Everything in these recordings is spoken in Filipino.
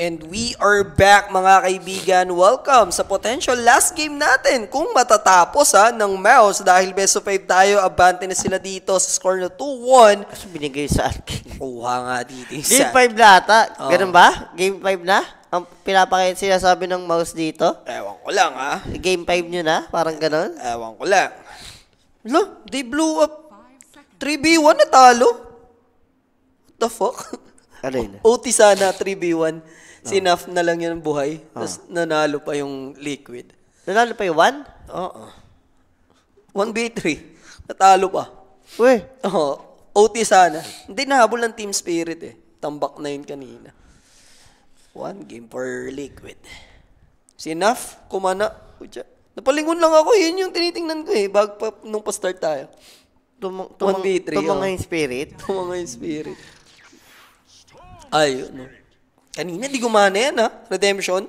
And we are back mga kaibigan. Welcome sa potential last game natin. Kung matatapos ha, ng Mouse dahil best of 5 tayo, abante na sila dito sa score na 2-1. Kasi binigay sa akin. Kuha nga dito Game 5 na ata. Oh. ba? Game 5 na? Ang pinapakit sinasabi ng Mouse dito? Ewan ko lang ha. Game 5 nyo na? Parang ganun? Ewan ko lang. Lo, they blew up. 3v1 na talo. What the fuck? Ano yun? OT sana, 3v1. Sinaf na lang yun ang buhay. Tapos nanalo pa yung liquid. Nanalo pa yung 1? Oo. 1v3. Natalo pa. Uy. Oo. OT sana. Hindi nahabol ng team spirit eh. Tambak na yun kanina. One game for liquid. Sinaf, kumana. Uja. Napalingon lang ako. Yun yung tinitingnan ko eh. Bag pa, nung pa-start tayo. Tumang, tumang, 1 tumang oh. spirit. Tumanga yung spirit. Ayun. ano. Kanina, di gumana yan, ha? Redemption?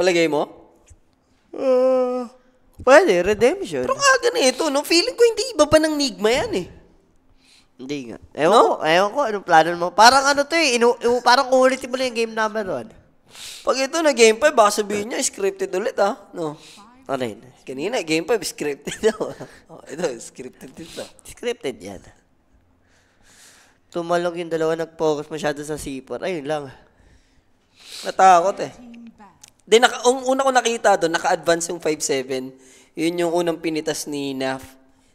Palagay mo? Uh, pwede, redemption. Pero kaga na ito, no? Feeling ko hindi iba pa ng Nigma yan, eh. Hindi nga. Ewan no? ko, ewan ko, anong plano mo? Parang ano to eh, inu, inu, parang uulitin mo lang yung game number one. Pag ito na game 5, baka sabihin niya, scripted ulit, ha? No? Ano yun? Kanina, game 5, scripted daw. oh, ito, scripted ito. Scripted yan. Tumalog yung dalawa, nag-focus masyado sa sipar. Ayun lang. Natakot eh. Then, naka, ang um, una ko nakita doon, naka-advance yung 5-7. Yun yung unang pinitas ni Naf.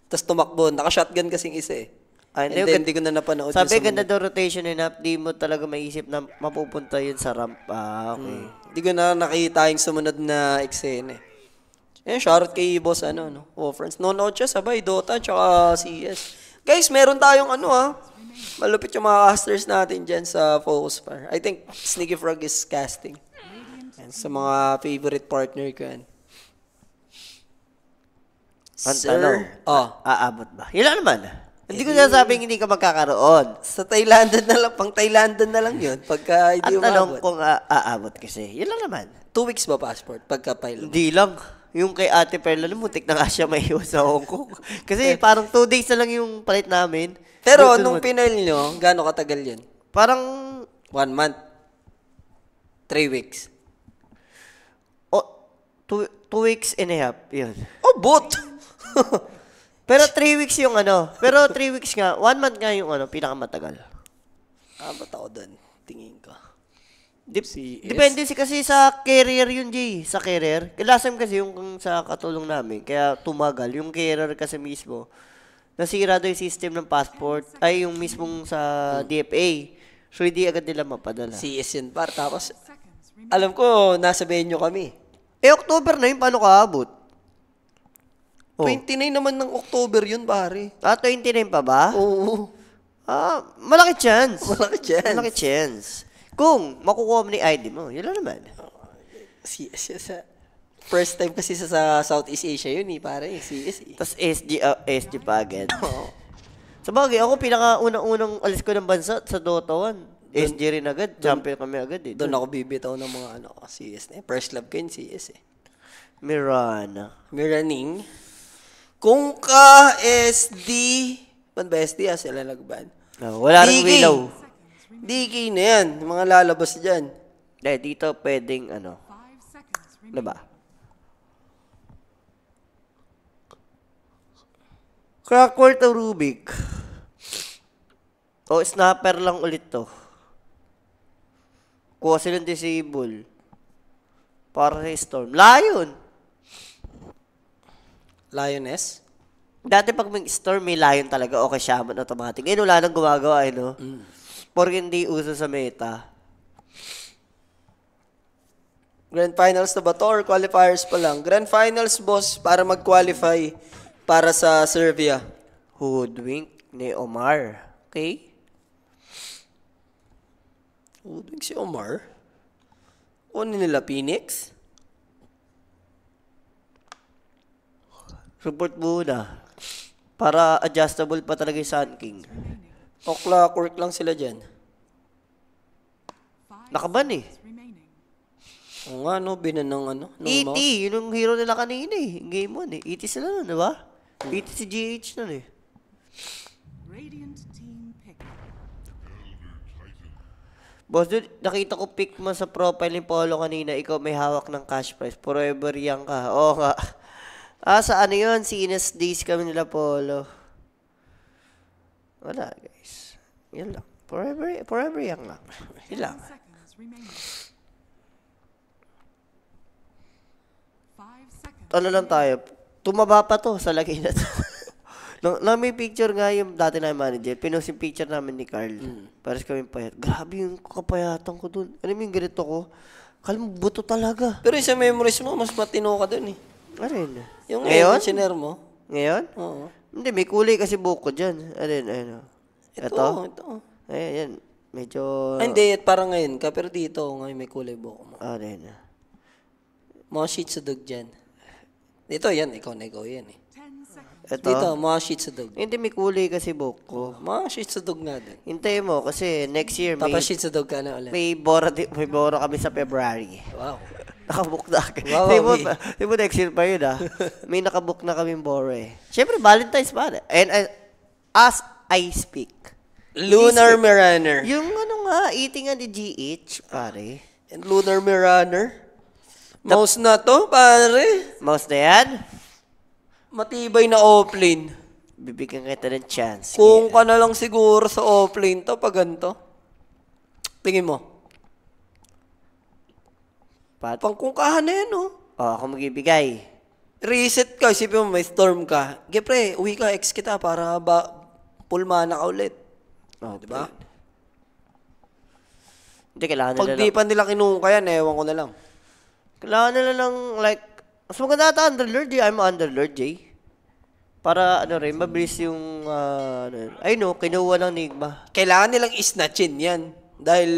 Tapos tumakbo. Naka-shotgun kasing isa eh. Ah, And, then, hindi ko na napanood Sabi, ganda daw rotation ni Naf. Di mo talaga maisip na mapupunta yun sa ramp. Ah, okay. Hindi hmm. ko na nakita yung sumunod na eksena eh. Yan, shoutout kay boss, ano, no? Oh, friends. Nonood sabay, Dota, tsaka CS. Guys, meron tayong ano, ah Malupit yung mga casters natin dyan sa Focus Fire. I think Sneaky Frog is casting. And sa mga favorite partner ko yan. Ang Sir, tanong, oh. aabot ba? Ilan naman? Hindi ko nasabing hindi ka magkakaroon. Sa Thailand na lang, pang Thailand na lang yun. Pagka hindi Ang tanong kung aabot kasi, yun lang naman. Two weeks ba passport pagka pilot? Hindi lang. Yung kay Ate Perla, lumutik na nga siya maiwan sa Hong Kong. Kasi eh. parang two days na lang yung palit namin. Pero Little nung pinail nyo, gaano katagal yun? Parang... One month? Three weeks? Oh, two, two weeks and a half, yun. Oh, both! Pero three weeks yung ano. Pero three weeks nga. One month nga yung ano, pinakamatagal. Ah, ba't ako doon? Tingin ko. Dep- CS? Depende si kasi sa career yun, Jay. Sa career. Last time kasi yung sa katulong namin, kaya tumagal. Yung career kasi mismo, nasira daw yung system ng passport, ay yung mismong sa DFA. So, hindi agad nila mapadala. CS yun, par. Tapos, alam ko, nasa venue kami. Eh, October na yun, paano kaabot? Oh. 29 naman ng October yun, pare. Ah, 29 pa ba? Oo. Ah, malaki chance. Malaki chance. Malaki chance. Kung makukuha mo ni ID mo, yun lang naman. Si, yun sa... First time kasi sa, sa Southeast Asia yun eh, pare, yung CS eh. Tapos SG, uh, ah, SG pa agad. Sa bagay, ako pinakaunang-unang unang alis ko ng bansa sa Dota 1. SG rin agad, champion kami agad eh. Doon ako bibitaw ng mga ano, CS na e. eh, First love ko yung CS eh. Mirana. Miraning. Kung ka SD, pan ba SD ah, sila nagban. Oh, ah, wala rin DK. Willow. DK na yan, mga lalabas dyan. Dahil dito pwedeng ano, na ba? Diba? Clockwork o Rubik? O, oh, snapper lang ulit to. Kuha silang disable. Para sa storm. Lion! Lioness? Dati pag may storm, may lion talaga. Okay, shaman automatic. Eh, wala nang gumagawa, eh, no? Mm. Porque hindi uso sa meta. Grand Finals na ba to or qualifiers pa lang? Grand Finals, boss, para mag-qualify. Mm para sa Serbia. Hoodwink ni Omar. Okay? Hoodwink si Omar? O nila Phoenix? Report muna. Para adjustable pa talaga yung Sun King. O clockwork lang sila dyan. Nakaban eh. Oo nga no, binan ng ano. No E.T. Yun yung hero nila kanina eh. Game 1 eh. E.T. sila nun, di ba? Dito si GH nun eh. Radiant team pick. Boss, dude, nakita ko pick mo sa profile ni Polo kanina. Ikaw may hawak ng cash prize. Forever young ka. Oo nga. Ah, sa ano yun? Si Ines Days kami nila Polo. Wala, guys. Yun lang. Forever, forever young lang. Yun lang. Ano lang tayo? tumaba pa to sa lagay na to. Nung, nung may picture nga yung dati na manager, pinost yung picture namin ni Carl. Mm. Pares kami payat. Grabe yung kapayatan ko dun. Ano yung ganito ko? Kalm, buto talaga. Pero sa memories mo, mas matino ka dun eh. Ano Yung ngayon? Siner mo. Ngayon? Oo. Hindi, may kulay kasi buko dyan. Ano Ano? Ito, ito. ito. Ayan, yan. Medyo... Ay, hindi, parang ngayon ka. Pero dito, ngayon may kulay buko mo. Ano yun? Mga shih tzu dog dyan. Ito yan, ikaw na ikaw yan eh. Ito, Dito, mga Shih hindi may kulay kasi buhok ko. Mga Shih nga din. Hintayin mo kasi next year may, Papa Shih ka na ulit. may, bora, di- may bora kami sa February. Wow. Nakabook na. Wow, Wow, mo, wow, di mo next year pa yun ah. May nakabook na kaming bora eh. Siyempre, Valentine's pa. And I- as I speak, Lunar Mariner. yung ano nga, eating and the GH, pare. And Lunar Mariner? Mouse na to, pare. Mouse na yan? Matibay na offline. Bibigyan kita ng chance. Kung ka na lang siguro sa offline to, pag ganito. Tingin mo. Pat? Pangkungkahan na yan, oh. Oh, ako magbibigay. Reset ka, isipin mo may storm ka. Gepre, uwi ka, ex kita para ba pulmana ka ulit. Oh, di ba? Hindi, kailangan Pag nila di lang. pa nila kinungkayan, ewan ko na lang. Kailangan nila ng like, mas maganda ata under Lord I'm under Lord Para ano rin, mabilis yung, uh, ano, ay kinuha ng Nigma. Kailangan nilang isnatchin yan. Dahil,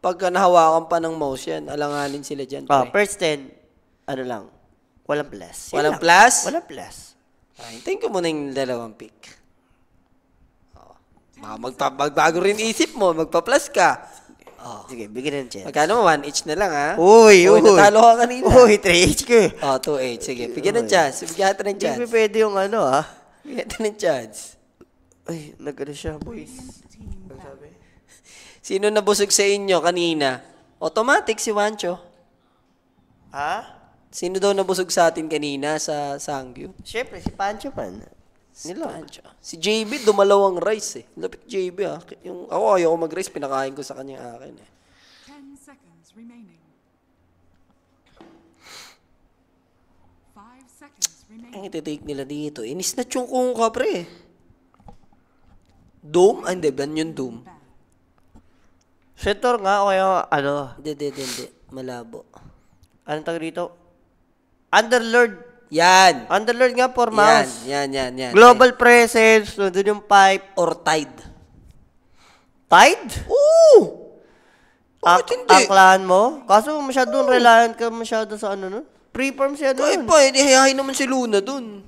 pagka nahawakan pa ng mouse yan, alanganin sila dyan. Ah, first 10, ano lang, walang plus. Yan walang lang. plus? Walang plus. Ay, think ko muna yung dalawang pick. Oh, magpa- magbago rin isip mo, magpa-plus ka. Oh. Sige, bigyan ng chance. Magkano? 1H na lang, ha? Ah. Uy, uy. Uy, natalo ka kanina. Uy, 3H ko eh. Oh, 2H. Sige, bigyan ng chance. Bigyan natin ng chance. Hindi pwede yung ano, ha? Ah. Bigyan natin ng chance. Ay, nagano siya, boys. Ano sabi? Sino nabusog sa inyo kanina? Automatic si Wancho. Ha? Sino daw nabusog sa atin kanina sa Sangyu? Siyempre, si Pancho pa nila. Spansya. Si JB, dumalawang rice eh. Lapit JB ha. Yung, ako ayaw mag-rice, pinakain ko sa kanyang akin eh. Ang iti-take nila dito, inis na yung kong kapre eh. Doom? Ah, hindi, ban yung Doom? Sector nga o kaya ano? Hindi, hindi, hindi. Malabo. Anong tag dito? Underlord yan. Underlord nga, four mounts. Yan, yan, yan. yan. Global Tide. presence, nandun yung pipe. Or tide. Tide? Oo! Bakit hindi? Aklahan mo? Kaso masyadong Oo. reliant ka masyado sa ano nun. Preform siya nun. Kahit pa, eh, inihayahin naman si Luna dun.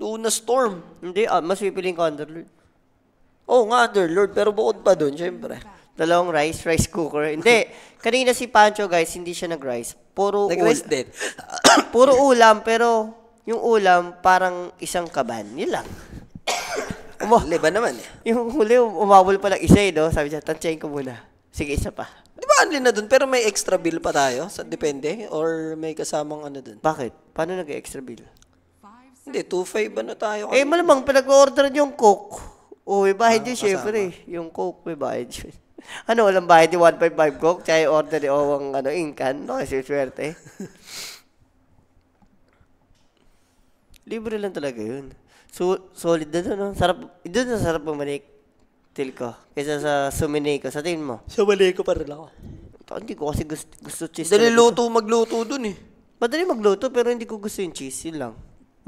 Luna Storm. Hindi, ah, mas pipiling ka Underlord. Oo oh, nga, Underlord. Pero bukod pa dun, syempre. Dalawang rice, rice cooker. Hindi. Kanina si Pancho, guys, hindi siya nag-rice. Puro Nag-rice ulam. din. puro ulam, pero yung ulam, parang isang kaban. Yun lang. Umo- Leba naman eh. yung huli, um- umawol pa lang isa eh, no? Sabi niya, tansyahin ko muna. Sige, isa pa. Di ba anli na dun? Pero may extra bill pa tayo? Sa, depende? Or may kasamang ano dun? Bakit? Paano nag-extra bill? Hindi, 2.5 ano tayo? Eh, malamang pinag-order yung coke. O, may bayad ah, yun, syempre. Yung coke, may bayad yun ano, walang bayad yung 1.5 coke, tsaka yung order yung ano, inkan. No, kasi swerte. Libre lang talaga yun. So, solid na doon. No? Sarap, doon na sarap bumalik. Til ko. Kaysa sa sumine ko. Sa tingin mo? Sa mali ko pa rin ako. Ta, hindi ko kasi gusto, gusto cheese. Dali luto, magluto doon eh. Madali magluto, pero hindi ko gusto yung cheese. Yun lang.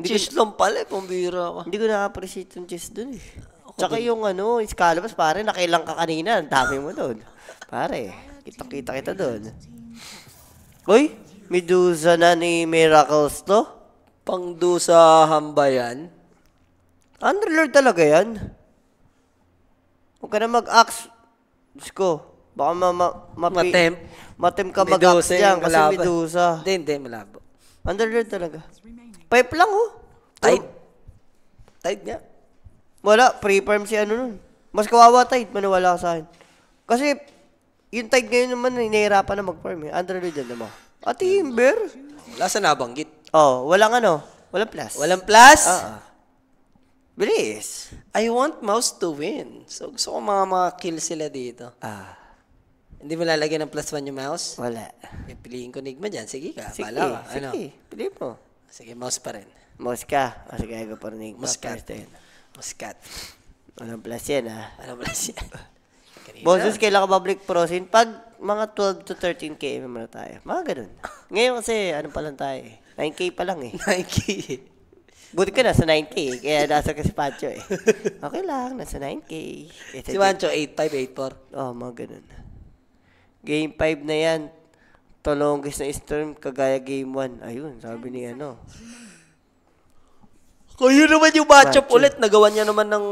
Hindi cheese ko, lang pala eh, pambira ka. Hindi ko na-appreciate yung cheese doon eh. Tsaka yung ano, iskalabas pare, nakailang ka kanina. Ang dami mo doon. Pare, kita-kita kita doon. Uy, Medusa na ni Miracles to? Pangdusa hamba yan? Underlord talaga yan? Huwag ka na mag-axe. Diyos ko, baka ma ma mapi- matem. Matem ka mag-axe yan kasi malabo. Medusa. Hindi, hindi, malabo. Underlord talaga. Pipe lang oh. Tide. Tide niya. Wala, pre-perm si ano nun. Mas kawawa tide, maniwala ka sa akin. Kasi, yung tide ngayon naman, hinahirapan na mag farm eh. Andrew Lloyd yan naman. At Timber. Wala sa nabanggit. Oh, walang ano, walang plus. Walang plus? Oo. uh Bilis. I want Mouse to win. So, gusto ko mga makakill sila dito. Ah. Hindi mo lalagyan ng plus one yung mouse? Wala. Eh, piliin ko Nigma dyan. Sige ka. Sige, Bala ka. Ano? sige. Pili mo. Sige, mouse pa rin. Mouse ka. Ah, sige, ako pa rin Nigma. Mouse ka. Muscat. Anong plus yan, ha? Ah? Anong plus yan? Kanina. Boses, kailangan ka public prosin. Pag mga 12 to 13 km na tayo. Mga ganun. Ngayon kasi, ano pa lang tayo eh. 9K pa lang eh. 9K eh. Buti ka nasa 9K eh. Kaya nasa kasi Pancho eh. Okay lang, nasa 9K. It's si Pancho, 8 8.4. oh, mga ganun. Game 5 na yan. Tolongis na storm, kagaya game 1. Ayun, sabi ni ano. Kayo naman yung matchup, up ulit. Nagawa niya naman ng...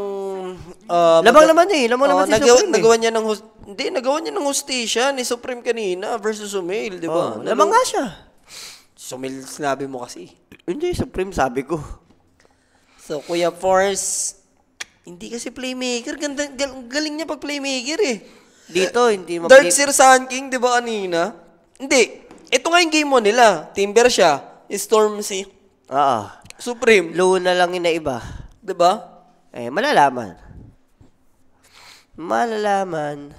Uh, labang mag- naman eh. Labang uh, naman si nagawa, Supreme. Eh. Nagawa niya ng... Host- hindi, nagawa niya ng hostisya ni Supreme kanina versus Sumail, di ba? Oh, labang nga siya. Sumail sinabi mo kasi. Hindi, Supreme sabi ko. So, Kuya Force, hindi kasi playmaker. Ganda, gal- galing niya pag playmaker eh. Dito, hindi mag- Dark Sir Sun King, di ba kanina? Hindi. Ito nga yung game mo nila. Timber siya. Storm si... Ah. ah. Supreme. Low na lang yung naiba. Diba? Eh, malalaman. Malalaman.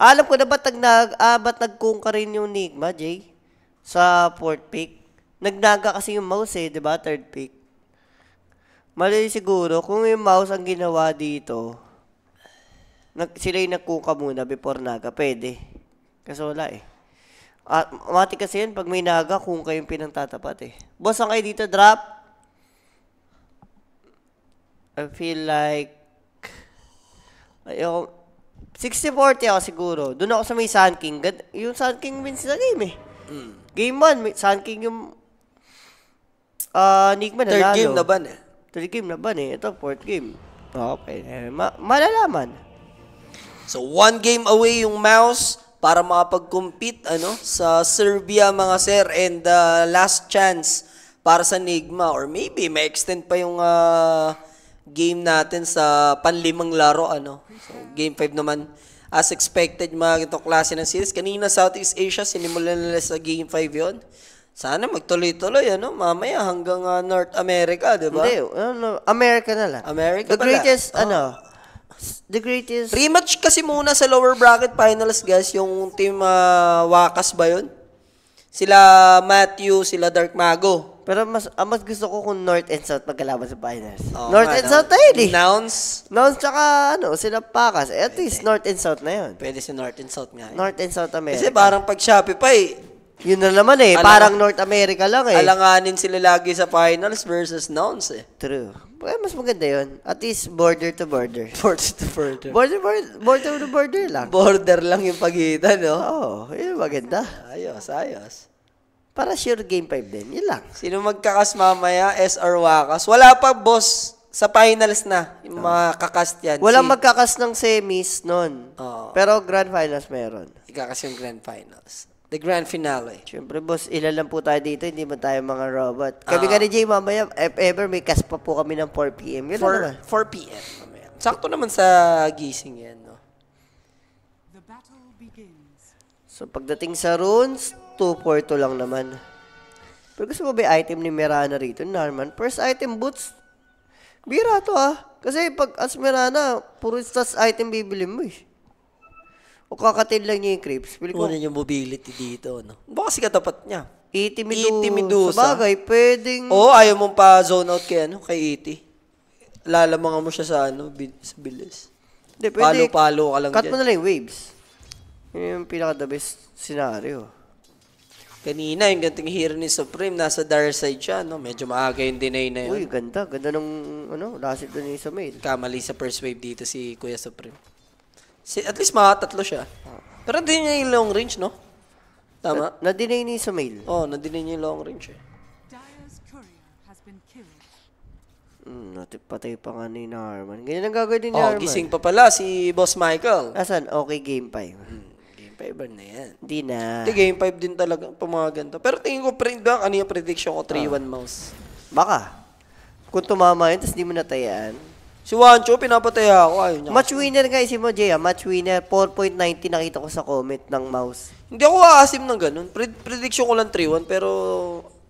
Alam ko na ba't, nag, ah, ba't nagkung rin yung Nigma, Jay? Sa fourth pick? Nagnaga kasi yung mouse eh, di ba? Third pick. Mali siguro, kung yung mouse ang ginawa dito, nag, sila yung nagkuka muna before naga, pwede. Kasi wala eh. At, ah, mati kasi yun, pag may naga, kung kayong pinang tatapat eh. Boss, ang kayo dito, drop. I feel like, ayoko, 60-40 ako siguro. Doon ako sa may Sun King. Gan- yung Sun King wins na game eh. Mm. Game 1, may Sun King yung uh, ah, Nigma nanalo. Third lalo. game na ban eh. Third game na ban eh. Ito, fourth game. Okay. Eh, ma- malalaman. So, one game away yung Mouse para makapag-compete ano, sa Serbia mga sir and uh, last chance para sa Nigma or maybe may extend pa yung uh, game natin sa panlimang laro. Ano? So, game 5 naman. As expected, mga itong klase ng series. Kanina, Southeast Asia, sinimulan nila sa game 5 yon sana magtuloy-tuloy, ano? Mamaya hanggang uh, North America, di ba? Hindi, ano, America na lang. America The pala. greatest, oh. ano, the greatest... Rematch kasi muna sa lower bracket finals, guys. Yung team uh, Wakas ba yun? Sila Matthew, sila Dark Mago. Pero mas, ah, mas gusto ko kung North and South magkalaban sa finals. Oo North nga, and South tayo, eh. Nouns? Nouns tsaka, ano, sila Pakas. Eh, at least North and South na yun. Pwede si North and South nga. Eh. North and South America. Kasi parang pag Shopify, Yun na naman eh. Alang- parang North America lang eh. alanganin sila lagi sa finals versus nouns eh. True. Kaya eh, mas maganda yun. At least border to border. Border to border. Border, border, border to border lang. Border lang yung pagitan, no? Oo, oh, yun maganda. Ayos, ayos. Para sure game 5 din. Yun lang. Sino magkakas mamaya? SR Wakas. Wala pa, boss. Sa finals na. Yung oh. mga kakas yan. Walang si... magkakas ng semis nun. Oh. Pero grand finals meron. Ikakas yung grand finals. The grand finale. Siyempre, boss, ilan lang po tayo dito, hindi man tayo mga robot. Ah. Kami uh, ka ni Jay, mamaya, if ever, may cast pa po kami ng 4 p.m. Yun 4, 4 p.m. Mamaya. Sakto naman sa gising yan, no? The battle begins. So, pagdating sa runes, 2-4 lang naman. Pero gusto mo ba item ni Mirana rito, Narman? First item, boots. Bira to ah. Kasi pag as Mirana, puro stats item bibili mo eh. O kakatid lang niya yung creeps. Pili ko. Kunin yung mobility dito, no? Baka kasi katapat niya. Iti Medusa. Iti Medusa. Sabagay, pwedeng... Oo, oh, ayaw mong pa-zone out kay, ano, kay Iti. Lalamangan mo siya sa, ano, bilis. bilis. Depende. Palo-palo ka lang Cut dyan. mo na lang yung waves. Yun yung pinaka-the best scenario. Kanina, yung ganting hero ni Supreme, nasa dark side siya, no? Medyo maaga yung deny na yun. Uy, ganda. Ganda ng, ano, last hit ni Samail. Kamali sa first wave dito si Kuya Supreme. Si, at least makatatlo siya. Pero hindi niya yung long range, no? Tama? Na, na-deny ni Samail. Oo, oh, na-deny niya yung long range, eh. Mm, patay pa nga ni Harman. Ganyan ang gagawin ni oh, Harman. Oh, gising pa pala si Boss Michael. Asan? Okay game 5. eh. Hmm. Fiber na yan. Hindi na. Hindi, game 5 din talaga. mga Pumaganda. Pero tingin ko, print bank, Ano yung prediction ko? 3-1 ah. mouse. Baka. Kung tumama yun, tapos di mo natayaan. Si Wancho, pinapataya ako. Ayun niya. Match winner nga si mo, Jay. Ah. Match winner. 4.90 nakita ko sa comment ng mouse. Hindi ako aasim ng ganun. Pred- prediction ko lang 3-1, pero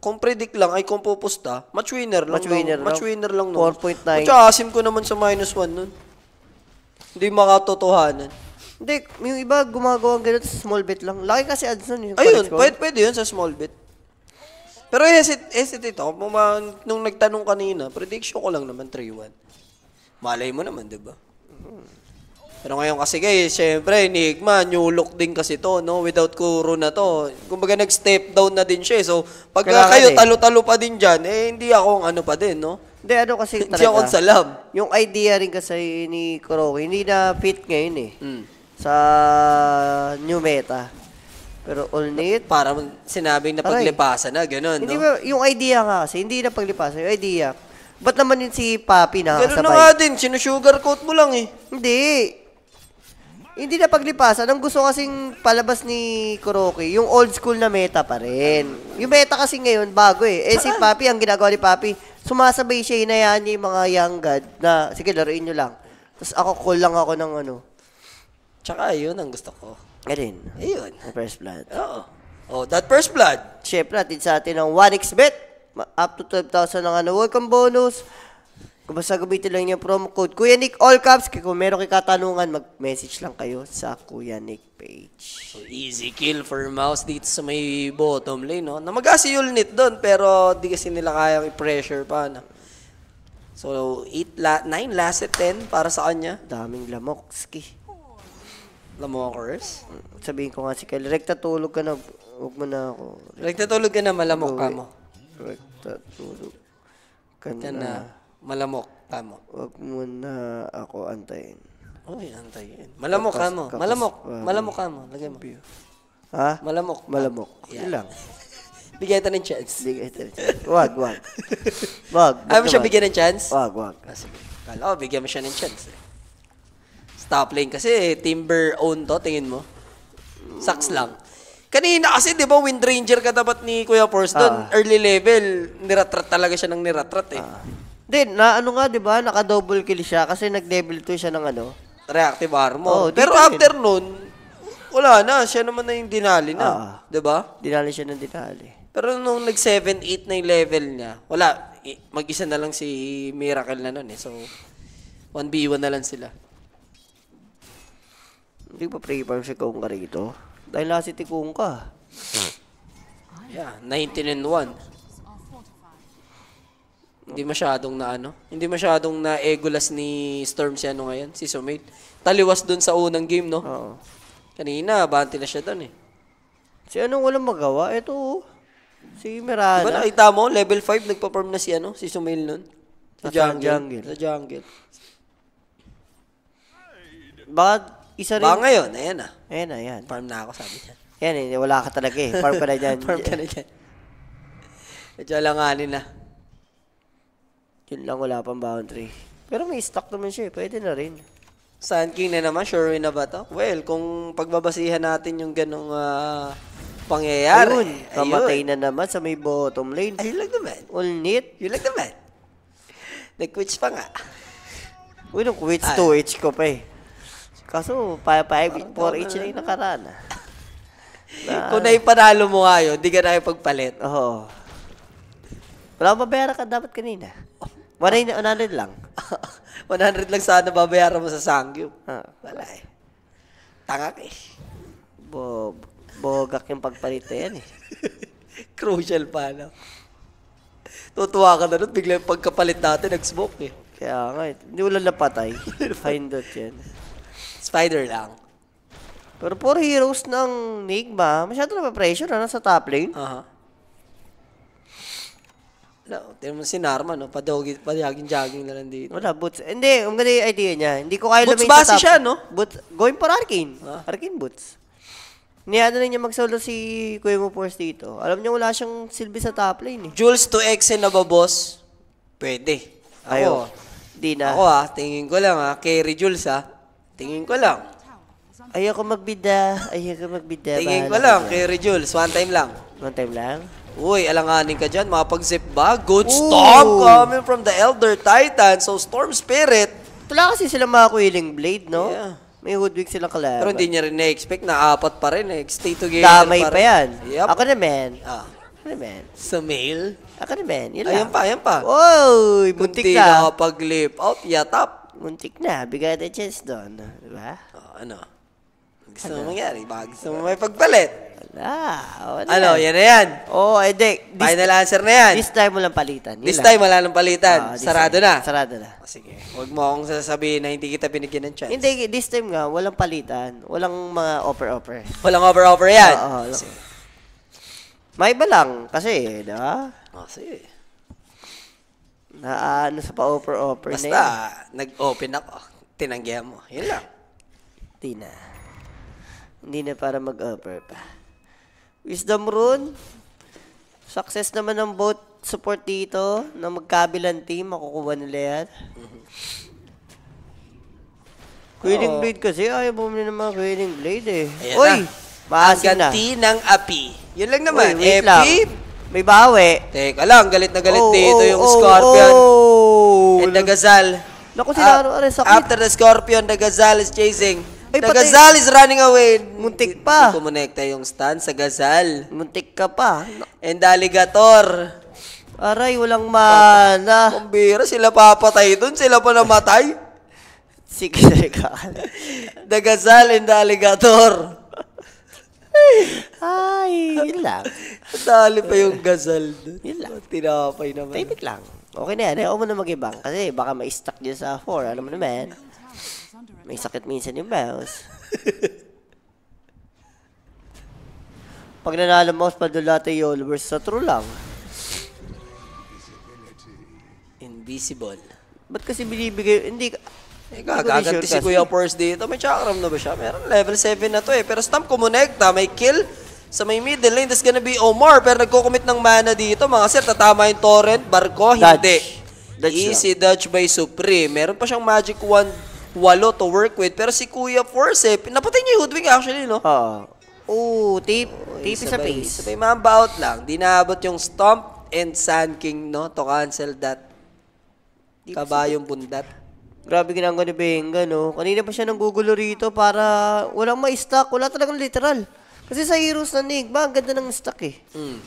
kung predict lang, ay kung pupusta, match winner lang. Match nung- winner Match winner lang. nun. 4.9. At aasim ko naman sa minus 1 nun. Hindi makatotohanan. Hindi, yung iba gumagawa ng ganun sa small bit lang. Laki kasi ads nun yung Ayun, pwede, pwede yun sa small bit. Pero hesitate, hesitate ako. Nung nagtanong kanina, prediction ko lang naman 3-1. Malay mo naman, di ba? Pero ngayon kasi guys, syempre, ni Higma, new look din kasi to, no? Without Kuro na to. Kumbaga nag-step down na din siya. Eh. So, pag Kailangan kayo eh. talo-talo pa din dyan, eh, hindi ako ang ano pa din, no? Hindi, ano kasi talaga. hindi ako salam. Yung idea rin kasi ni Kuro, hindi na fit ngayon eh. Mm sa new meta. Pero all-nate, Parang sinabing paglipasan na, ganun, no? hindi ba, yung idea nga kasi, hindi na paglipasan, yung idea. Ba't naman yun si Papi na Ganun na nga din, sinusugarcoat mo lang eh. Hindi. Hindi na paglipasan. Ang gusto kasing palabas ni Kuroki, yung old school na meta pa rin. Yung meta kasi ngayon, bago eh. Eh si Papi, ang ginagawa ni Papi, sumasabay siya, hinayaan niya yung mga young god na, sige, laruin nyo lang. Tapos ako, cool lang ako ng ano, Tsaka yun ang gusto ko. Ganun. Ayun. First blood. Oo. Oh, that first blood. Siyempre, atin sa atin ang 1 x bet. Up to 12,000 ang ano, welcome bonus. Kung basta gamitin lang yung promo code Kuya Nick all caps. Kaya kung meron kayo katanungan, mag-message lang kayo sa Kuya Nick page. So, easy kill for mouse dito sa may bottom lane, no? Na mag-asi doon, pero di kasi nila kayang i-pressure pa, no? So, 8 9 last 10 para sa kanya. Daming lamok, ski. Lamokers? Sabihin ko nga si Kyle, tulog ka na. Huwag mo na ako. Rektatulog ka na, malamok ka mo. Rektatulog ka na. Ka na, malamok ka mo. Huwag mo na ako antayin. Uy, antayin. Malamok ka mo. Malamok. Ah, malamok ka mo. Lagay mo. Ha? Malamok. Malamok. Yan lang. Bigyan ito ng chance. Bigyan ito ng chance. Wag, wag. Wag. Ayaw mo siya bigyan ng chance? Wag, wag. Ah, sige. Kala ko, bigyan mo siya ng chance eh top lane. Kasi timber own to, tingin mo. Sucks lang. Kanina kasi, di ba, Wind Ranger ka dapat ni Kuya Force doon. Ah. Early level, niratrat talaga siya ng niratrat eh. Ah. Then, na ano nga, di ba, naka-double kill siya kasi nag-level 2 siya ng ano. Reactive armor. Oh, Pero after noon wala na. Siya naman na yung dinali na. Ah. Di ba? Dinali siya ng dinali. Pero nung nag-7, 8 na yung level niya, wala. Mag-isa na lang si Miracle na noon eh. So, 1v1 na lang sila. Hindi ba free farm si Kongka rito? Dahil nasa si Kongka. Hmm. Yeah, 19 and 1. Hindi masyadong na ano. Hindi masyadong na egulas ni Storm si ano ngayon, si Sumate. Taliwas dun sa unang game, no? Oo. Kanina, banti na siya dun eh. Si ano walang magawa? Ito oh. Si Mirana. Diba nakita mo, level 5, nagpa-farm na si ano, si Sumail nun. Sa, sa jungle. jungle. Sa jungle. Bakit isa rin. Baka ngayon, ayan na. Ah. Ayan na, ayan. Farm na ako, sabi niya. Yan eh, wala ka talaga eh. Farm ka na dyan. Farm ka na dyan. Medyo alanganin na. Yun lang, wala pang boundary. Pero may stock naman siya eh. Pwede na rin. Sand King na naman, sure na ba to? Well, kung pagbabasihan natin yung ganong uh, pangyayari. Ayun, kamatay ayun. na naman sa may bottom lane. Ayun lang naman. All neat. Yun lang naman. Nag-quits pa nga. Uy, nag-quits to H ko pa eh. Kaso, papayag, 4-H na yung nakaraan. Ah. Na, Kung naipanalo mo nga yun, di ka na pagpalit. Oo. Wala akong babayaran ka dapat kanina. 100 lang. 100 lang sana babayaran mo sa sangyo. Ah. Wala eh. Tanga eh. Bo bogak yung pagpalit na yan eh. Crucial pa, no? Tutuwa ka na nun, bigla yung pagkapalit natin, nag-smoke eh. Kaya nga, eh, hindi wala napatay. Findot yan. Spider lang. Pero for heroes ng Nigma, masyado na pressure ano, ah, sa top lane. Aha. Uh-huh. No, mo si Narma, no? Padogin, padaging jogging na lang dito. Wala, boots. Hindi, ang ganda yung idea niya. Hindi ko kaya boots base siya, no? Boots, going for Arcane. Huh? Ah. Arcane boots. Niyado na niya mag-solo si Kuya Mo Force dito. Alam niya wala siyang silbi sa top lane. Eh. Jules to Exen na ba, boss? Pwede. Ako. Ayaw. Di na. Ako ah, tingin ko lang ah, carry Jules ah. Tingin ko lang. Ayoko magbida. Ayoko magbida. Tingin ko lang, kay Rejules. One time lang. One time lang? Uy, alanganin ka dyan. Mapag-zip ba? Good Ooh. stop coming from the Elder Titan. So, Storm Spirit. Wala kasi sila mga Quilling Blade, no? Yeah. May hoodwig sila kalaban. Pero hindi niya rin na-expect na apat pa rin. Eh. Stay together Damay pa, pa yan. Yep. Ako naman. Ah. Ako naman. Sa male? Ako naman. Yun lang. Ayan pa, ayan pa. Oy, buntik na. Kunti na pag-lip out. Oh, yatap muntik na, bigat natin chance doon. Di ba? Oh, ano? Gusto ano? mo mangyari? Baka gusto mo may pagpalit. Wala. ano, ano yan? yan na yan. Oo, oh, eh, edi. This Final answer na yan. This time walang palitan. Yun This lang. time wala nang palitan. Oh, Sarado time. na. Sarado na. Oh, sige. Huwag mo akong sasabihin na hindi kita binigyan ng chance. Hindi, this time nga, walang palitan. Walang mga offer-offer. Walang offer-offer yan? Oo. Oh, oh, May iba lang kasi, di ba? Oh, sige. Na ah, ano sa pa-offer-offer na Basta, nag-open ako. Tinanggihan mo. Yun lang. Hindi na. Hindi na para mag-offer pa. Wisdom rune. Success naman ng both support dito na magkabilang team. Makukuha nila yan. Mm-hmm. Quilling Oo. Blade kasi ayaw bumili ng mga Quilling Blade eh. Ayan Uy! na. Ang Maasin na. ng api. Yun lang naman. Uy, wait lang. May bawi. Teka lang, galit na galit oh, dito oh, yung oh, Scorpion. Oh, And the Gazal. Naku, sinaro uh, rin sa After the Scorpion, the Gazal is chasing. Ay, the patay. Gazal is running away. Muntik pa. Hindi kumonekta yung stun sa Gazal. Muntik ka pa. And the Alligator. Aray, walang mana. Kumbira, sila papatay dun. Sila pa namatay. Sige, sige. the Gazal and the Alligator. Ay, yun lang. Dali pa yung gasal doon. Yun lang. Tinapay naman. Tahimik lang. Okay na yan. Ayaw mo na mag-ibang. Kasi baka ma-stuck dyan sa 4. Alam mo naman. May sakit minsan yung mouse. Pag nanalo mouse, padulate YOLO versus sa true lang. Invisible. Ba't kasi binibigay? Hindi, eh, gagaganti si Kuya Force dito. May chakram na ba siya? Meron level 7 na to eh. Pero stamp kumonekta, may kill sa may middle lane. That's gonna be Omar. Pero nagkukumit ng mana dito. Mga sir, tatama yung torrent. Barko, Dutch. hindi. Dutch Easy lang. Dutch by Supreme. Meron pa siyang magic wand walo to work with. Pero si Kuya Force eh, napatay niya yung hoodwing actually, no? Oo. Oh, tip, tip sa face. Sabay, mabaot lang. Dinabot yung stomp and Sand King, no? To cancel that. kabayong bundat. Grabe ginagawa ni Benga, no? Kanina pa siya nanggugulo rito para walang ma-stack. Wala talagang literal. Kasi sa Heroes na Nigma, ang ganda ng stack eh. Mm.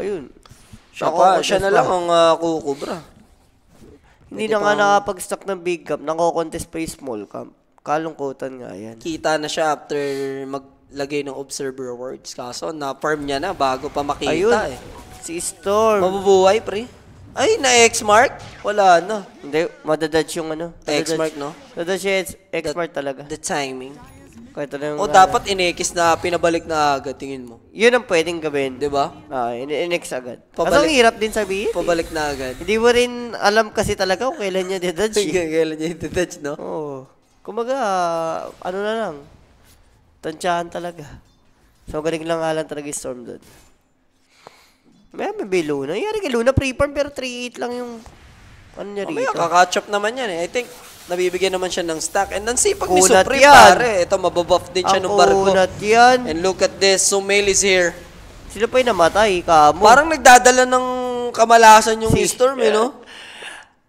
Ayun. Siya, pa, siya na lang ang uh, kukubra. Hindi Pwede na nga nakapag-stack ng big camp. Nako-contest pa yung small camp. Kalungkutan nga yan. Kita na siya after maglagay ng observer awards. Kaso na-farm niya na bago pa makita Ayun. eh. Si Storm. Mabubuhay, pre. Ay, na-X mark? Wala ano? Hindi, madadodge yung ano. Madadodge. X mark, no? Madadodge yung X mark talaga. The timing. Kahit ano yung... O ano. dapat inekis na pinabalik na agad, tingin mo. Yun ang pwedeng gawin. Di ba? Ah, in inex agad. Pabalik, Kaso hirap din sabihin. Pabalik na agad. Hindi mo rin alam kasi talaga kung kailan niya didodge. Eh. kailan niya didodge, no? Oo. Oh. Kumaga, ano na lang. Tansyahan talaga. So, galing lang alam talaga yung storm doon. May may Luna. Yari kay Luna, pre-farm pero 3-8 lang yung ano niya rito. Oh, kakatch up naman yan eh. I think nabibigyan naman siya ng stack. And ang sipag ni Supre, pare. Ito, mababuff din siya ang ng barko. Ang yan. And look at this. Sumail is here. Sino pa yung namatay, kamo. Parang nagdadala ng kamalasan yung storm, eh, no?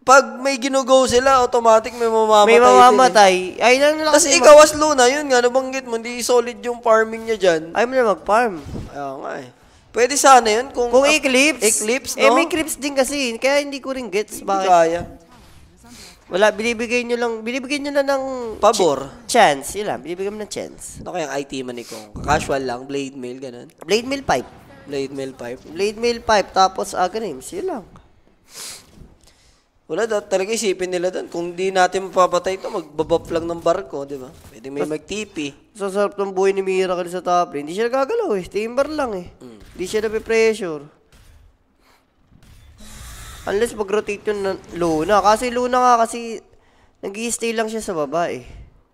Pag may ginugo sila, automatic may mamamatay. May eh. mamamatay. Din, eh. Ay, lang lang. Tapos ikaw as Luna, yun nga, nabanggit mo, hindi solid yung farming niya dyan. Ay, mo na mag-farm. Ayaw nga eh. Pwede sana yun kung... Kung eclipse. Eclipse, eh, no? Eh, may eclipse din kasi. Kaya hindi ko rin gets. Bakit? kaya. Wala, binibigay nyo lang, binibigay nyo lang ng... Pabor. Ch- chance, yun lang. Binibigay mo ng chance. Ano yung IT man ko? Casual lang, blade mail, ganun. Blade mail pipe. Blade mail pipe. Blade mail pipe, tapos agrims, ah, yun lang. Wala, dapat talaga isipin nila doon. Kung di natin mapapatay ito, magbabap lang ng barko, di ba? Pwede may magtipi. Sasarap ng buhay ni Mira kasi sa top lane. Hindi siya gagalaw eh. Timber lang eh. Mm. Di siya pressure Unless mag-rotate yung Luna. Kasi Luna nga kasi nag stay lang siya sa baba eh.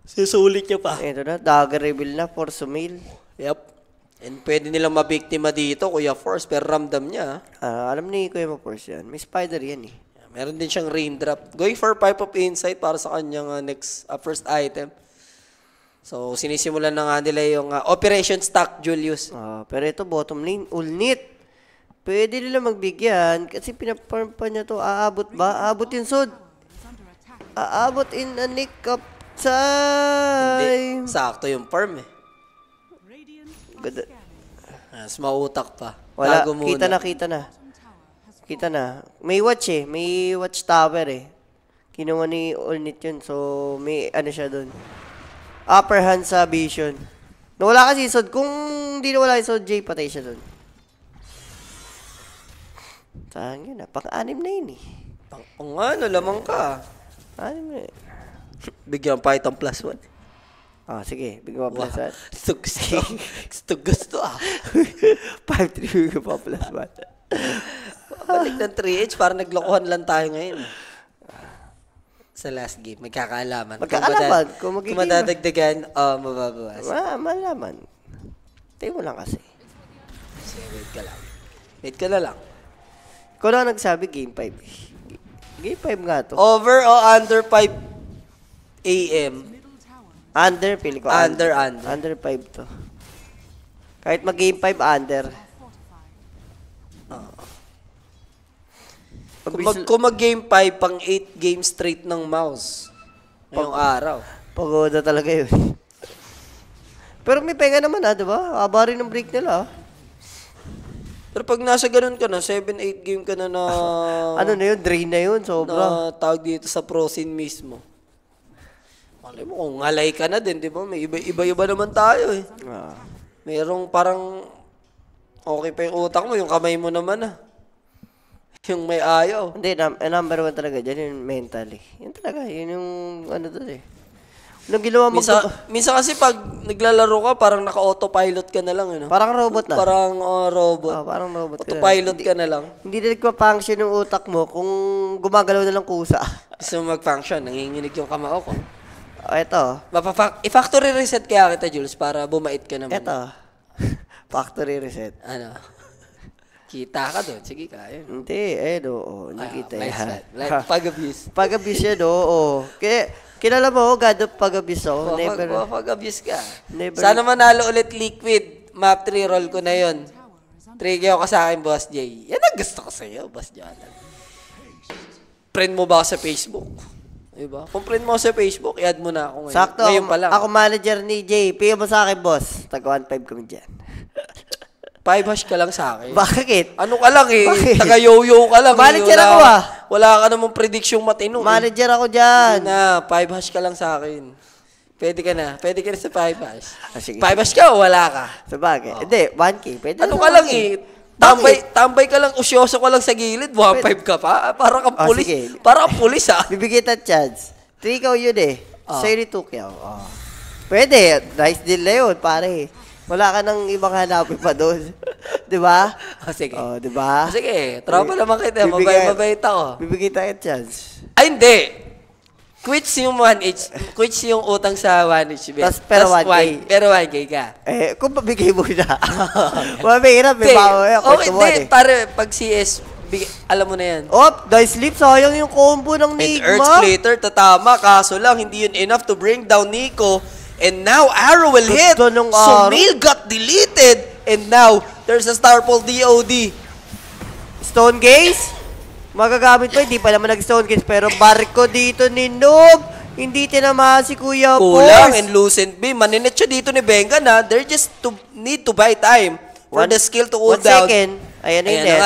Susulit niya pa. Ito na, dagger reveal na for Sumil. Yep. And pwede nilang mabiktima dito, Kuya Force, pero ramdam niya. Ah. ah, alam ni Kuya Force yan. May spider yan eh. Meron din siyang raindrop. Going for pipe of insight para sa kanyang uh, next uh, first item. So, sinisimulan na nga nila yung uh, Operation Stock, Julius. Uh, pero ito, bottom lane, ulnit. Pwede nila magbigyan kasi pinaparm pa niya to. Aabot ba? Aabot yun, Sod. Aabot in a nick of time. Sakto yung farm eh. Ganda. Mas mautak pa. Wala. Tago muna. Kita na, kita na. Kita na. May watch eh. May watch tower eh. Kinuha ni Ulnit yun. So, may ano siya doon upper hand sa vision. Nawala kasi Sod. Kung hindi nawala Sod, Jay, patay siya doon. Saan na? Pang-anim na yun eh. Pang, oh, ano, lamang ka. Anim na yun. Bigyan pa itong plus one. Ah, sige. Bigyan pa wow. plus one. Gusto, gusto, gusto ah. 5-3 bigyan pa plus one. Balik ng 3H, parang naglokohan lang tayo ngayon sa last game, magkakaalaman. Magkakaalaman. Kung, kung, kung madadagdagan o oh, mababawas. Ma malaman. Tayo mo lang kasi. So, wait ka lang. Wait ka na lang. Ikaw na nagsabi game 5. Game 5 nga to. Over or under 5 AM? Under, pili ko. Under, under. Under, under 5 to. Kahit mag-game 5, under. Pag mag, kung mag-game 5, pang 8 game straight ng mouse. Pang Ayun. araw. Pagoda talaga yun. Pero may penga naman ha, ah, di ba? Haba rin ng break nila. Ah. Pero pag nasa ganun ka na, 7, 8 game ka na na, ano na yun? Drain na yun, sobra. na tawag dito sa pro scene mismo. Malay mo, kung ngalay ka na din, di ba? May iba- iba-iba naman tayo eh. Ah. Merong parang okay pa yung utak mo, yung kamay mo naman ah yung may ayaw. Hindi, num- eh, number one talaga dyan, yung mentally. Yun talaga, yun yung ano doon eh. Nung ginawa mo... Minsan, minsan kasi pag naglalaro ka, parang naka-autopilot ka na lang. Ano? Parang robot na. Parang uh, robot. Oh, parang robot Autopilot ka na lang. Hindi, hindi na nagpa-function yung utak mo kung gumagalaw na lang kusa. Gusto mo mag-function, nanginginig yung kamao ko. Oh, ito. Mapa- i-factory reset kaya kita, Jules, para bumait ka naman. Ito. Factory reset. Ano? Kita ka doon. Sige ka. Ayun. Hindi, eh, no. Oh, nakita ah, yan. Like, pag-abuse. pag-abuse yan, oo. Oh, oh. Kaya, kilala mo, oh, gado pag-abuse Oh, Never. Pag, oh, pag-abuse ka. Never. Sana manalo ulit liquid. Map 3 roll ko na yon. Trigger ka sa akin, Boss J. Yan ang gusto ko sa'yo, Boss Jonathan. Friend mo ba ako sa Facebook? Diba? Kung friend mo sa Facebook, i-add mo na ako ngayon. Sakto. Ngayon pa lang. Ako manager ni JP. Pigyan mo sa akin, boss. Tag 1.5 kami dyan. Five hash ka lang sa akin. Bakit? Ano ka lang eh. Bakit? taga yo ka lang. Eh. Manager eh. wala, ako ah. Wala ka namang prediksyong matino. Eh. Manager eh. ako dyan. Hindi na, five hash ka lang sa akin. Pwede ka na. Pwede ka na sa five hash. Ah, sige. Five hash ka o wala ka? Sa bagay. Oh. Hindi, 1K. Pwede ano ka lang eh. Tambay, tambay ka lang, usyoso ka lang sa gilid, 1-5 ka pa. Ah, para kang ah, pulis. Sige. Para kang pulis ah. Bibigyan ta chance. 3 ka yun eh. Ah. Oh. Sa'yo ni 2K. Oh. Pwede. Nice deal na yun, pare. Wala ka nang ibang hanapin pa doon. di ba? O, oh, sige. O, oh, di ba? O, oh, sige. Tropa naman kita. Mabay, mabait ako. Bibigay tayo chance. Ay, hindi. Quits yung 1H. Quits yung utang sa 1H. Tapos pero 1K. pero 1K ka. Eh, kung pabigay mo na. Mamahirap. May bawa yun. Okay, hindi. Eh. Pare, pag CS, big, alam mo na yan. Oh, die sleep. Sayang yung combo ng Nigma. And Earth Splitter, tatama. Kaso lang, hindi yun enough to bring down Nico and now Arrow will hit. so Mail got deleted and now there's a Starfall DOD. Stone Gaze? Magagamit pa, hindi pa naman nag-Stone Gaze pero barko dito ni Noob. Hindi tinamahan si Kuya Kulang Force. and Lucent B. Maninit siya dito ni Benga na they just to, need to buy time for one, the skill to cool one down. One second. Ayan, Ayan na net.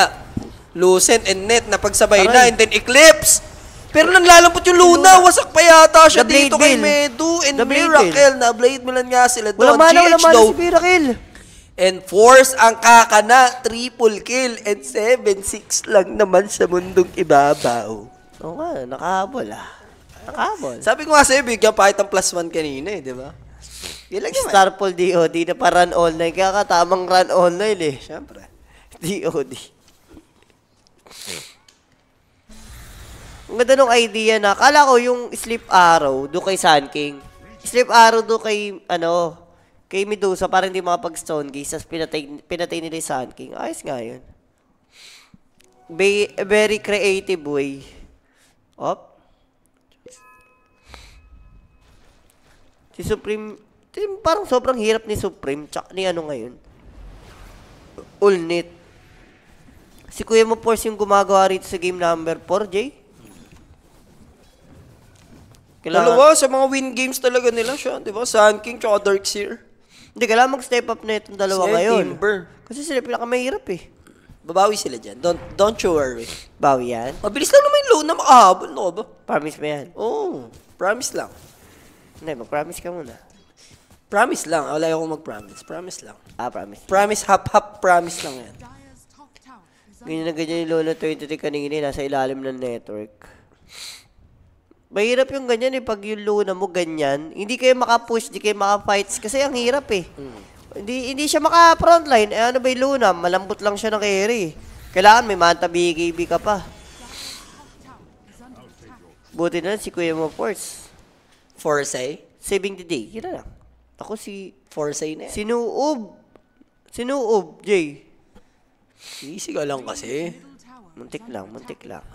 Lucent and Net na pagsabay Aray. na and then Eclipse. Pero nanlalampot yung Luna. Wasak pa yata siya The dito Blade kay Bill. Medu and The Blade Miracle. Na Blade Milan nga sila doon. Wala mana, wala mana daw. si Miracle. And force ang kakana, triple kill, and 7-6 lang naman sa mundong ibabaw. Oo nga, nakahabol ah. Nakahabol. Sabi ko nga sa'yo, bigyan pa kitang plus one kanina eh, di ba? Yan lang naman. Starfall DOD na pa run online. Kaya katamang run online eh. Siyempre. DOD. Ganda nung idea na. Kala ko yung Sleep Arrow do kay Sun King. Sleep Arrow do kay, ano, kay Medusa para hindi makapag-stone gaze. Tapos pinatay, pinatay nila yung Sun King. Ayos nga yun. Be very creative way. Op. Si Supreme, parang sobrang hirap ni Supreme. Tsak ni ano ngayon. Ulnit. Si Kuya mo force yung gumagawa rito sa game number 4, Jay. Kailangan, Dalawa sa mga win games talaga nila siya, di ba? Sun King tsaka Dark Seer. Hindi, kailangan mag-step up na itong dalawa Kasi ngayon. Timber. Kasi sila pinakamahirap eh. Babawi sila dyan. Don't, don't you worry. Bawi yan? Mabilis lang naman yung loan na makahabol, no ba? Promise mo yan? Oo. Oh, promise lang. Hindi, mag-promise ka muna. Promise lang. Wala akong mag-promise. Promise lang. Ah, promise. Promise, hap-hap, promise lang yan. Ganyan na ganyan yung Lola 23 kanina, nasa ilalim ng network. Mahirap yung ganyan eh, pag yung luna mo ganyan, hindi kayo makapush, hindi kayo makafights, kasi ang hirap eh. Mm. Hindi, hindi siya maka-frontline. Eh, ano ba yung luna? Malambot lang siya ng carry. Eh. Kailangan may mantabi-kibi ka pa. Buti na si Kuya mo, Force. Force Saving the day. Yun na lang. Ako si... Force eh na yan. Sinuob. Sinuob, Jay. Easy ka lang kasi. Muntik lang, muntik lang.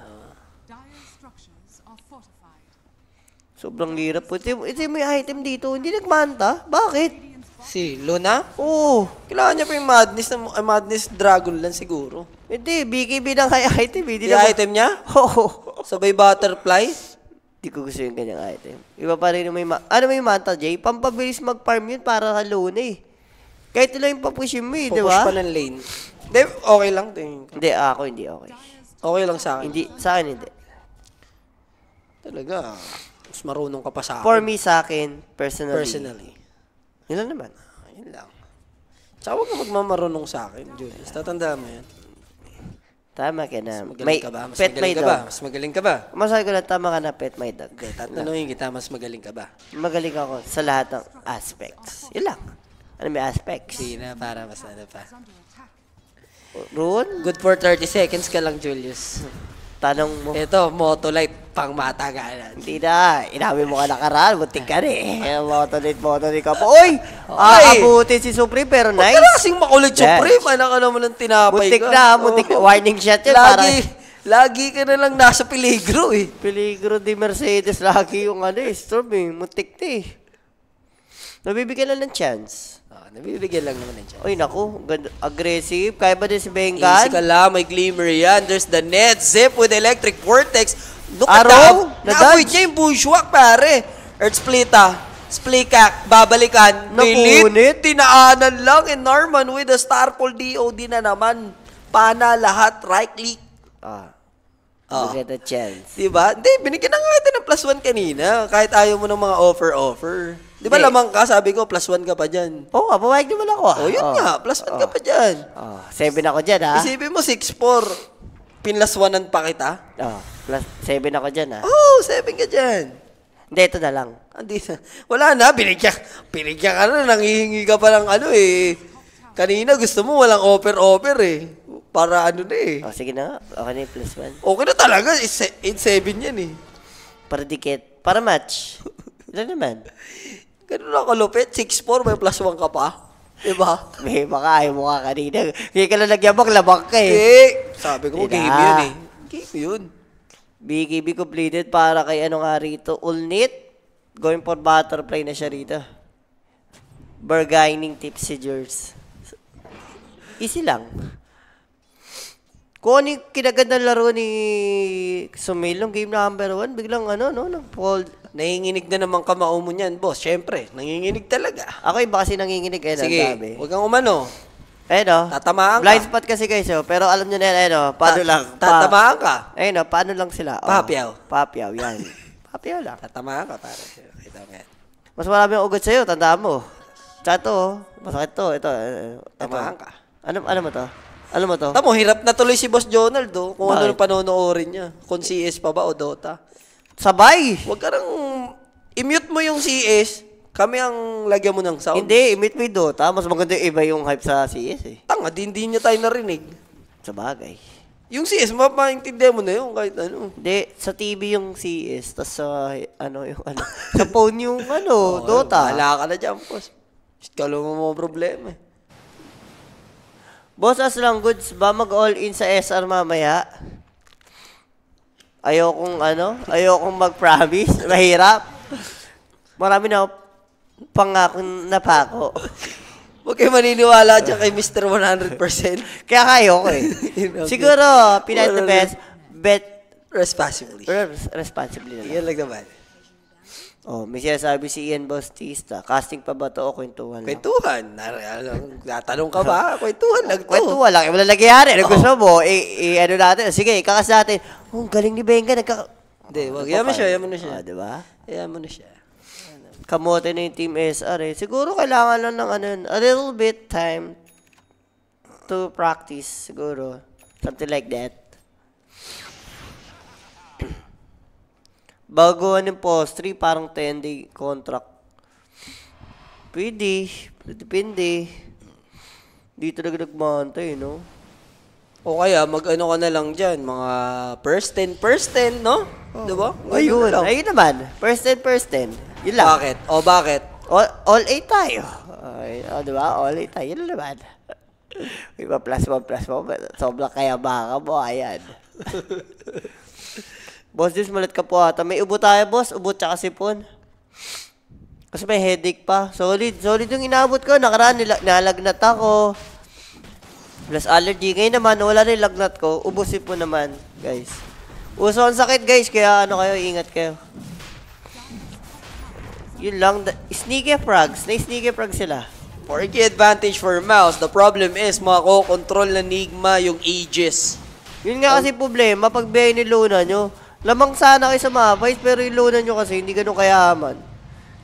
Sobrang hirap po. Ito, may item dito. Hindi nagmanta. Bakit? Si Luna? Oo. Kailangan niya pa yung madness, na, uh, madness dragon lang siguro. Hindi, BKB lang kay item. Hindi eh. yung item niya? Oo. Sabay butterfly? Hindi ko gusto yung ganyang item. Iba pa rin yung may... Ma ah, ano may manta, Jay? Pampabilis mag-farm yun para sa Luna eh. Kahit ito lang yung papushin mo eh, di ba? Pupush pa ng lane. Hindi, okay lang. Hindi, ako hindi okay. Okay lang sa akin. Hindi, sa akin hindi. Talaga mas marunong ka pa sa akin. For me, sa akin, personally. Personally. Yun lang naman. Ah, yun lang. Tsaka huwag ka magmamarunong sa akin, Julius. Tatandaan mo yan. Tama ka na. Mas magaling may, ka ba? Mas pet magaling ka ba? Mas magaling ka ba? Masabi ko lang, tama ka na, pet my dog. Okay, tatanungin kita, mas magaling ka ba? Magaling ako sa lahat ng aspects. Yun lang. Ano may aspects? Hindi na, para mas ano pa. Rune? Good for 30 seconds ka lang, Julius. Tanong mo. Ito, Motolite, pang matagalan. Hindi na. Inamin mo ka nakaraan. Muntik ka rin. Eh. Motolite, Motolite ka po. Uy! Aabutin ah, si Supreme, pero nice. Huwag ka na makulit, Supreme. Yes. Anak ka naman ng tinapay muntik ka. Na, muntik na, Warning shot yun. Lagi, lagi ka na lang nasa peligro eh. Peligro di Mercedes. Lagi yung ano eh, Storm eh. Mutik na eh. Nabibigyan lang ng chance. Nabibigyan ano, lang naman ng chance. Uy, naku. Ganda, aggressive. Kaya ba din si Bengal? Easy ka lang. May glimmer yan. There's the net. Zip with electric vortex. Look Araw? at that. Na-avoid niya yung bushwalk, pare. Earth Splita. Splikak, babalikan. Napunit. Tinaanan lang. And Norman with the Starfall DOD na naman. Pana lahat. Right click. Ah. Oh. Look at chance. Diba? Hindi, binigyan na nga natin ng plus one kanina. Kahit ayaw mo ng mga offer-offer. Di ba hey. lamang ka, sabi ko, plus one ka pa dyan. Oo, oh, papayag naman ako. Ah. Oh, yun oh. nga, plus one oh. ka pa dyan. Oh, seven ako dyan, ha? Ah. Isipin mo, six, four. Pinlaswanan pa kita. Oh, plus seven ako dyan, ha? Ah. Oo, oh, seven ka dyan. Hindi, ito na lang. Hindi na. Wala na, binigyan. Binigyan ka na, nangihingi ka pa ng ano eh. Kanina gusto mo, walang offer-offer eh. Para ano na eh. Oh, sige na, okay na yung plus one. Okay na talaga, 8-7 yan eh. Para dikit. Para match. Ilan ano naman? Ganun ako lupit. 6'4, may plus 1 ka pa. Diba? May baka ayaw mo ka kanina. Kaya ka na nagyabang labak ka eh. Eh, sabi ko, game yun eh. Game yun. BKB completed para kay ano nga rito. Ulnit, going for butterfly na siya rito. Bargaining tips si Jers. Easy lang. Kung ano yung kinagandang laro ni Sumilong, game number 1, biglang ano, no, nag-fold Nanginginig na naman kamao mo niyan, boss. Syempre, nanginginig talaga. Ako iba kasi nanginginig eh. no, Sige, Sabi. huwag kang umano. Eh oh. no. Tatamaan ka. Blind spot kasi guys, oh. pero alam niyo na yan, eh oh. no. Paano Ta- lang? Tatamaan ka. Eh oh, no, paano lang sila? Oh. Papyaw. Papyaw, yan. Papyaw lang. Tatamaan ka, pare. Ito, mo yan. Mas marami ang ugot sa'yo, tandaan mo. Tsaka to, masakit to. Ito, eh, eh ka. Ano, ano mo to? Ano mo to? Tamo, hirap na tuloy si Boss Jonald, do. Kung ano Bakit? yung panonoodin niya. Kung CS pa ba o Dota. Sabay. Huwag ka nang, i-mute mo yung CS, kami ang lagyan mo ng sound. Hindi, i-mute mo yung Dota. Mas maganda yung iba yung hype sa CS eh. Tanga, di hindi niya tayo narinig. Sa bagay. Yung CS, mapaintindihan mo na yun kahit ano. Hindi, sa TV yung CS, tas sa, ano, yung ano, sa phone yung ano, Dota. Wala ka na dyan, boss. Shit, mo mga problema eh. Boss, as lang goods ba mag-all in sa SR mamaya? Ayokong ano, ayokong mag-promise. Mahirap. Marami na pangako na pako. Huwag kayo maniniwala dyan kay Mr. 100%. Kaya kayo ko eh. Siguro, pinag the best, bet responsibly. Res- responsibly na lang. Yan lang naman. Oh, may sinasabi si Ian Bautista, casting pa ba to o kwentuhan lang? Kwentuhan. Ano, natanong ka ba? Kwentuhan lang to. Kwentuhan lang. Wala nangyayari. Ano gusto mo? I, i, ano natin? Sige, ikakas natin. Oh, galing ni Benga. Nagka... Hindi, wag. Yaman siya, yaman na siya. Ah, di ba? Yaman na siya. Kamote na yung team SR eh. Siguro kailangan lang ng ano, a little bit time to practice siguro. Something like that. Bago ano po, 3 parang 10-day contract. Pwede. Depende. Di talaga nagmantay, no? O kaya, mag-ano ka na lang dyan, mga first 10, first 10, no? Oh. Diba? Ayun, ayun, ayun naman. First 10, first 10. Yun lang. Bakit? O bakit? All, all 8 tayo. Ay, o, diba? All 8 tayo. Yun naman. Iba plus 1, plus 1. Sobrang kaya baka mo. Ayan. Boss Jules, malit ka po ata. May ubo tayo, boss. Ubo tsaka sipon. Kasi may headache pa. Solid. Solid yung inabot ko. Nakaraan, nalagnat ako. Plus allergy. Ngayon naman, wala na yung lagnat ko. Ubo sipon naman, guys. Uso ang sakit, guys. Kaya ano kayo, ingat kayo. Yun lang. Sneaky frogs. Na-sneaky frogs sila. For the advantage for Mouse. The problem is, makokontrol na Nigma yung Aegis. Yun nga kasi problema, pag biyay ni Luna nyo, lamang sana kayo sa mga vice, pero yung loanan nyo kasi, hindi ganun kayaman.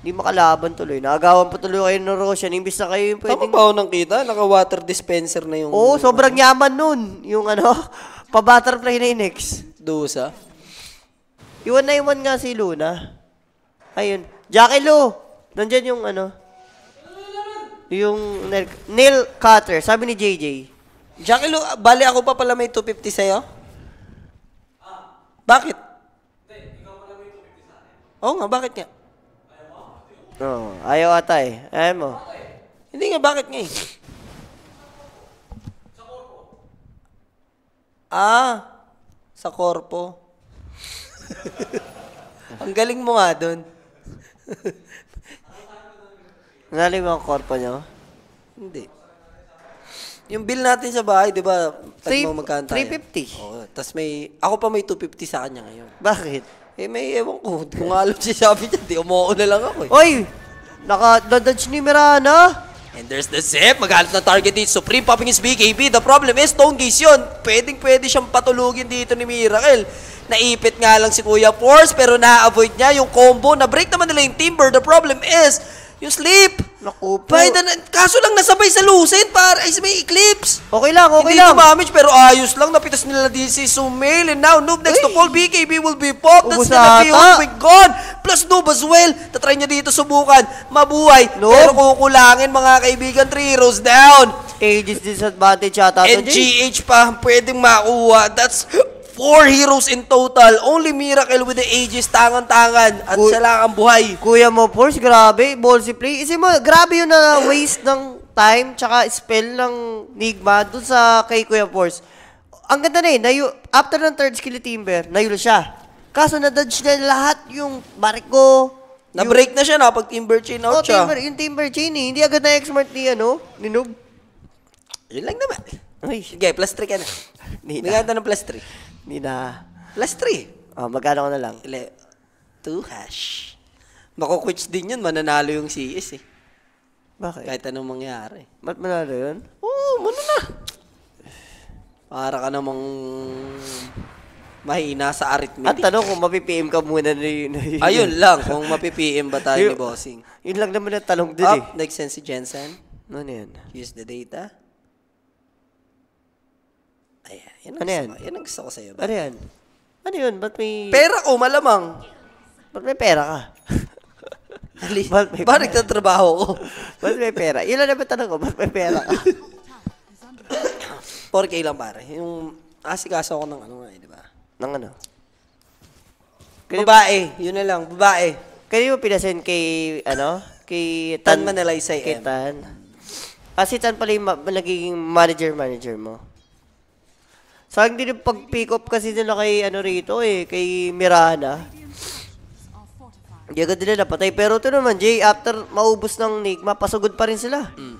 Hindi makalaban tuloy. Naagawan pa tuloy kayo ng Roshan. Imbis na kayo yung pwedeng... Tama ba ng kita? Naka-water dispenser na yung... Oo, sobrang yaman nun. Yung ano, pa-butterfly na inex. Dusa. Iwan na iwan nga si Luna. Ayun. Jackie Lou! Nandyan yung ano, yung nail, nail cutter, sabi ni JJ. Jackie Lou, bali ako pa pala may 250 sa'yo? Bakit? Oo nga, bakit nga? Oo, oh, ayaw ata eh. Ayaw mo. Hindi nga, bakit nga eh? Sa korpo. Ah, sa korpo. Ang galing mo nga doon. Ngaling mo ang korpo niyo? Hindi. Yung bill natin sa bahay, di ba? Three- Tagmo tayo? 350. Oo, tas may, ako pa may 250 sa kanya ngayon. Bakit? Eh, may ewan ko. Hindi ko nga alam siya sabi niya. Di umuo na lang ako eh. Oy! Naka-dodge ni Mirana. And there's the Zep. Magalit na target dito. Supreme popping is BKB. The problem is, Stone Gaze yun. Pwedeng-pwede siyang patulugin dito ni Miracle. Naipit nga lang si Kuya Force, pero na-avoid niya yung combo. Na-break naman nila yung Timber. The problem is, yung sleep. Naku po. Biden, kaso lang nasabay sa Lucid para ay may eclipse. Okay lang, okay Hindi lang. Hindi damage pero ayos lang. Napitas nila na DC Sumail and now Noob next Ay. to call BKB will be pop. That's na be oh my God. Plus Noob as well. Tatry niya dito subukan. Mabuhay. Noob. Pero kukulangin mga kaibigan. Three rows down. Aegis disadvantage yata. And GH pa pwedeng makuha. That's Four heroes in total. Only Miracle with the ages, tangan-tangan, at Ku- ang buhay. Kuya mo, Force, grabe. Ball si play. Isip mo, grabe yun na waste ng time tsaka spell ng Nigma dun sa kay Kuya Force. Ang ganda na eh, nayu- after ng third skill timber, nayulo siya. Kaso na-dodge na lahat yung barko, Na-break na siya na pag timber chain out oh, siya. timber, yung timber chain eh. Hindi agad na expert ni ano, ni Noob. Yun lang naman. Ay, Sige, plus 3 ka na. Hindi ng plus 3. Hindi na. Plus 3. Oh, ah, magkano ko na lang? Ele- 2 hash. Makukwits din yun, mananalo yung CS eh. Bakit? Kahit anong mangyari. Ba't manalo yun? Oo, oh, mananalo. Para ka namang mahina sa arithmetic. Ang tanong kung mapipm ka muna na yun. Ayun lang, kung mapipm ba tayo ni Bossing. Yun lang naman ang tanong din Up, ah, eh. next sense si Jensen. Ano yan? Use the data. Ayan. Yan ang ano yan? Yan ang gusto ko sa'yo. Ba? Ano yan? Ano yun? Ba't may... Pera ko, malamang. Ba't may pera ka? ba't may pera? Ba't trabaho ko? ba't may pera? Yun lang naman tanong ko, ba't may pera ka? 4K lang pare. Yung asikaso ko ng ano nga eh, di ba? Nang ano? Kaya, babae, yun na lang, babae. Kaya mo pinasend kay, ano? Kay Tan, Tan Manalaysay Kay Tan. Ah, si Tan pala yung ma- nagiging manager-manager mo. Sa akin din yung pag-pick up kasi nila kay ano rito eh, kay Mirana. Hindi agad nila napatay. Pero ito naman, Jay, after maubos ng Nigma, pasugod pa rin sila. Mm.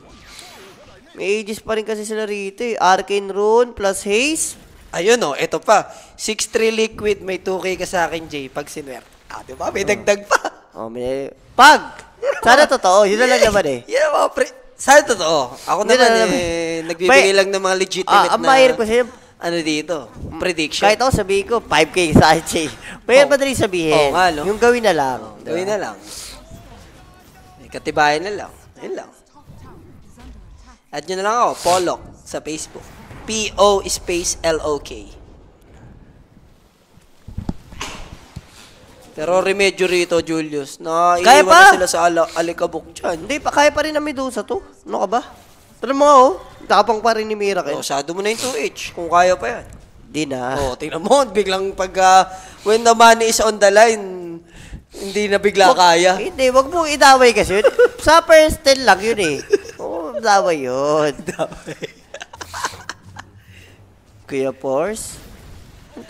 May ages pa rin kasi sila rito eh. Arcane Rune plus Haze. Ayun oh, ito pa. 6-3 Liquid, may 2K ka sa akin, Jay, pag sinwer. Ah, di ba? May oh. dagdag pa. Oh, may... Pag! Sana totoo. Yun na lang naman eh. Yun ang mga pre... Sana totoo. Ako naman, na, eh, nagbibigay lang ng mga legitimate ah, na... Ang mahirap kasi ano dito, mm. prediction. Kahit ako sabihin ko, 5K sa Archie. Pwede oh. ba rin sabihin? Oo oh, nga, Yung gawin na lang. Oh, Gawin na lang. Katibayan na lang. Yun lang. At yun na lang ako, Pollock sa Facebook. P-O space L-O-K. Pero remedyo rito, Julius. Na kaya pa? na sila sa al- alikabok dyan. Hindi pa, kaya pa rin ang Medusa to. Ano ka ba? Tala mo oh, tapang pa rin ni Miracle. Oh, sado mo na yung 2H, kung kaya pa yan. Hindi na. Oh, tingnan mo, biglang pag, uh, when the money is on the line, hindi na bigla wag, kaya. Hindi, wag mong idaway kasi Sa first 10 lang yun eh. Oo, oh, daway yun. Daway. Kuya Pors?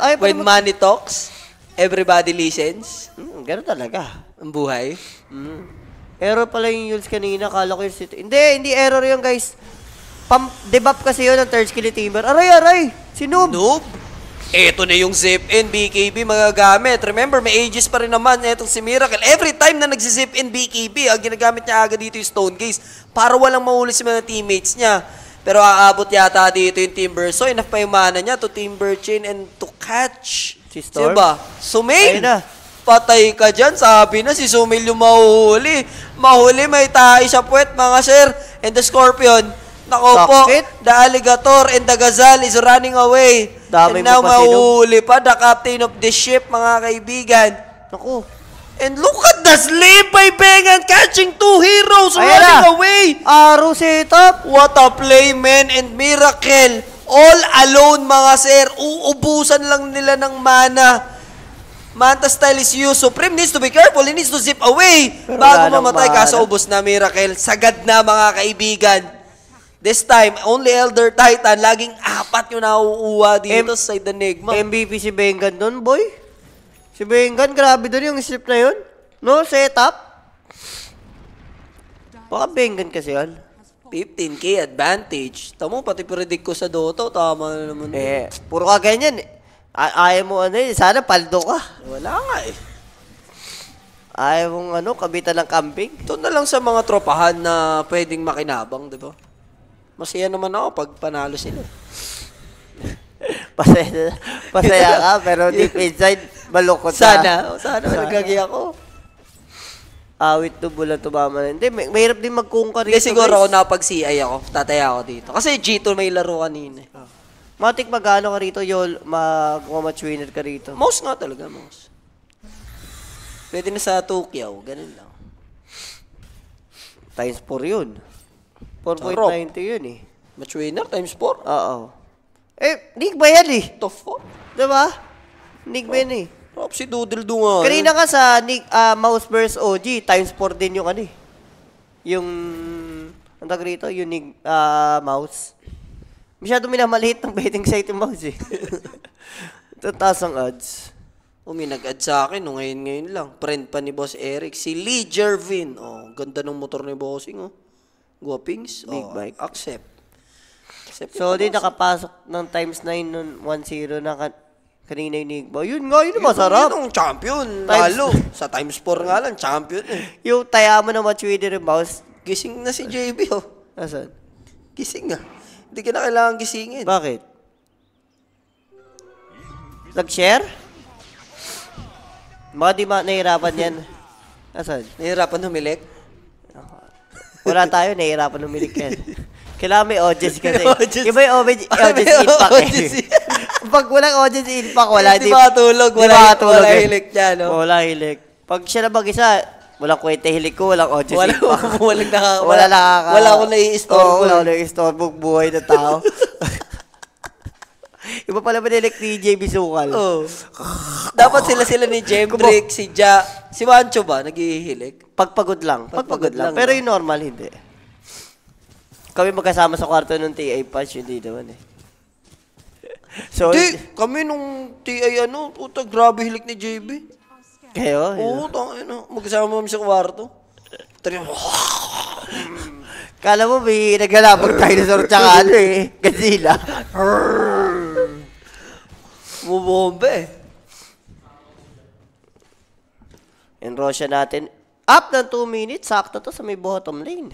Ay, when mag- money talks, everybody listens. Mm, ganun talaga. Ang buhay. Mm. Error pala yung Yules kanina. Kala ko yung sit. Hindi, hindi error yun, guys. Pam debuff kasi yun ng third skill Timber. Aray, aray! Si Noob! Noob? Ito na yung zip-in BKB mga gamit. Remember, may ages pa rin naman etong si Miracle. Every time na nagsi-zip-in BKB, ang ah, ginagamit niya agad dito yung Stone Gaze para walang mahuli si mga teammates niya. Pero aabot yata dito yung Timber. So, enough pa yung mana niya to Timber Chain and to catch. Si Storm? Diba? Sumain! Ayun na patay ka dyan. Sabi na si Sumil yung mahuhuli. Mahuli may tahi sa puwet, mga sir. And the scorpion, nako po, the alligator and the gazelle is running away. Dami and now mahuhuli pa the captain of the ship, mga kaibigan. Nako. And look at the slave by Bengan catching two heroes Ayan running away. Arrow setup. What a play, man, and miracle. All alone, mga sir. Uubusan lang nila ng mana. Manta style is you supreme. needs to be careful. He needs to zip away Pero bago mamatay. Kaso, ubos na Miracle. Sagad na, mga kaibigan. This time, only Elder Titan. Laging apat yung nauuwa dito M sa Enigma. MVP si Bengan doon, boy. Si Bengan, grabe doon yung slip na yun. No, setup. Baka Bengan kasi yan. 15k advantage. Tamo, pati predict ko sa Dota. Tama na naman. Eh, puro ka ganyan eh. Ay, ayaw mo ano eh. Sana paldo ka. Wala nga eh. Ayaw mong ano, kabita ng camping. Ito na lang sa mga tropahan na pwedeng makinabang, di ba? Masaya naman ako pag panalo sila. pasaya, pasaya ka, pero deep inside, malukot sana, na. Sana, sana nagagi ako. Awit to bula to mama. Hindi, may, mahirap din magkungka rito. Hindi, siguro guys. ako napag-CI ako. Tataya ako dito. Kasi G2 may laro kanina. Oh. Matik magano ka rito, Yol, mag-match ka rito. Mouse nga talaga, mouse. Pwede na sa Tokyo, ganun lang. Times 4 yun. 4.90 yun eh. Match winner times 4? Oo. Eh, nig ba yan eh? To 4? Diba? Nig ba yan eh? Prop si Doodle do nga. Kanina ka eh. sa nig, uh, ah, Mouse vs. OG, times 4 din yung ano eh. Yung, ang tag rito, yung nig, uh, ah, mouse. Masyado maliit ng betting site yung mouse eh. Tataas ang ads. O oh, may nag ad sa akin, no, ngayon ngayon lang. Friend pa ni Boss Eric, si Lee Jervin. Oh, ganda ng motor ni Bossing, oh. Guapings. Big oh, bike. Accept. accept so, di nakapasok ng times 9 nun, 1-0 na kan kanina yung Nigbo. Yun nga, yun, yun masarap. Yun, yung champion. Times, lalo. sa times 4 nga lang, champion eh. yung taya mo na match winner yung Gising na si JB, oh. Asan? Gising nga. Hindi ka na kailangan gisingin. Bakit? Nag-share? Mga di ma nahihirapan yan. Asan? Nahihirapan humilik? Wala tayo, nahihirapan humilik yan. Kailangan may audience kasi. audience. Iba yung audience, audience impact eh. audience. eh. Pag walang audience impact, wala. Di, Hindi makatulog. Wala, wala, eh. wala hilik niya, no? Wala hilik. Pag siya na mag-isa, Walang kwenta hilig ko, walang audio wala, impact. Wala, na, wala, wala, nakaka, wala akong nai-store. Oo, wala eh. akong nai-store buhay na tao. Iba pala manilig ni JB Sukal. Oo. Dapat sila sila ni Jembrick, si Ja, si Mancho ba, naghihilig? Pagpagod lang. Pagpagod, Pagpagod lang. lang. Pero yung normal, hindi. Kami magkasama sa kwarto ng TA Patch, hindi naman eh. So, Di, kami nung TA ano, puta, grabe hilik ni JB. Kayo? Oo, oh, tangin na. Magkasama kami sa kwarto. Tari, Kala mo may naglalabag dinosaur tsaka ano eh. Godzilla. Mubomba In eh. Russia natin. Up ng 2 minutes. Sakto to sa may bottom lane.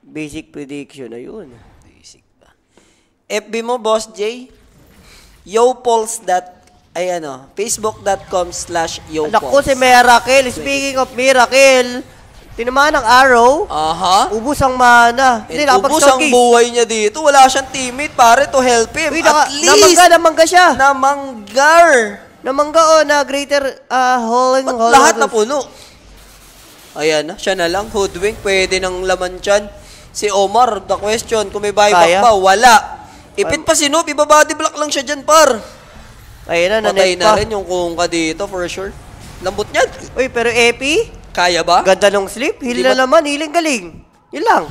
Basic prediction. yun. Basic ba? FB mo, Boss J? yopols that ay ano, facebook.com slash yopols. Naku, si Miracle. Speaking of Miracle, tinamaan ng arrow. Aha. Ubus ang mana. Hindi, eh, ubus ang buhay niya dito. Wala siyang teammate pare to help him. Uy, naka, At least. Namangga, namangga siya. Namanggar. Namangga o oh, na greater uh, hauling. Ba't lahat na puno? Ayan, siya na lang. Hoodwink, pwede ng laman dyan. Si Omar, the question, kung may buyback Kaya? ba? Wala. Ipit pa si Noob, ibabody block lang siya dyan, par. Ayun na, Patay nanet na rin yung kungka dito, for sure. Lambot niya. Uy, pero Epi, Kaya ba? ganda ng sleep. Heal na naman, hiling galing. Yun lang.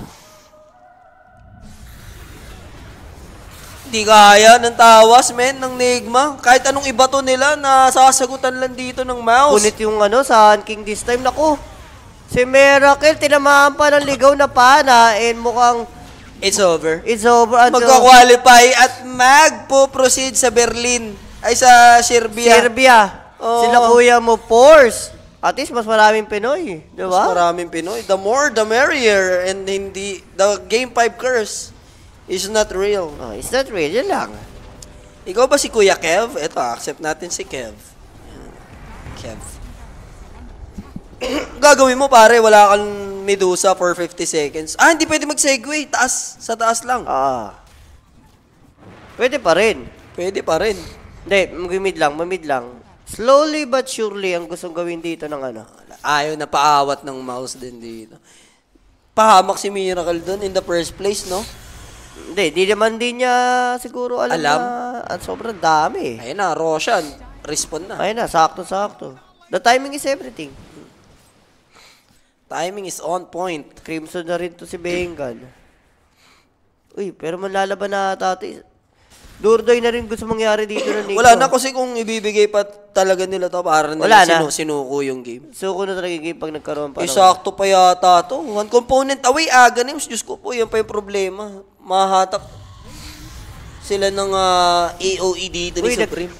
Di kaya ng tawas, men, ng Nigma. Kahit anong iba to nila, nasasagutan lang dito ng mouse. Punit yung ano, sa King this time. Naku, si Miracle, tinamaan pa ng ligaw na pana and mukhang It's over. It's over. At Magka-qualify at magpo-proceed sa Berlin. Ay, sa Serbia. Serbia. Oh. Sila kuya mo, Force. At least mas maraming Pinoy, di ba? Mas maraming Pinoy. The more, the merrier. And hindi, the Game 5 curse is not real. Oh, it's not real. Yan lang. Ikaw ba si Kuya Kev? Ito, accept natin si Kev. Kev. Gagawin mo, pare. Wala kang Medusa for 50 seconds. Ah, hindi pwede mag-segue. Taas. Sa taas lang. Ah. Pwede pa rin. Pwede pa rin. Hindi, mag-mid lang, Mag-mid lang. Slowly but surely ang gustong gawin dito ng ano. Ayaw na paawat ng mouse din dito. Pahamak si Miracle doon in the first place, no? Hindi, di naman din niya siguro alam, alam? na at sobrang dami. Ayun na, Roshan, respond na. Ayun na, sakto-sakto. The timing is everything. Timing is on point. Crimson na rin to si Bengal. Uy, pero manlalaban na tatay. Eh. Durdoy na rin gusto mangyari dito na Nico. Wala na kasi kung ibibigay pa talaga nila to para Wala na. Sinu- sinuko yung game. Suko na talaga yung game pag nagkaroon pa. Eh, sakto pa yata to. One component away, aga na Diyos ko po, yan pa yung problema. Mahatak sila ng uh, ah, AOE dito ni Uy, Supreme.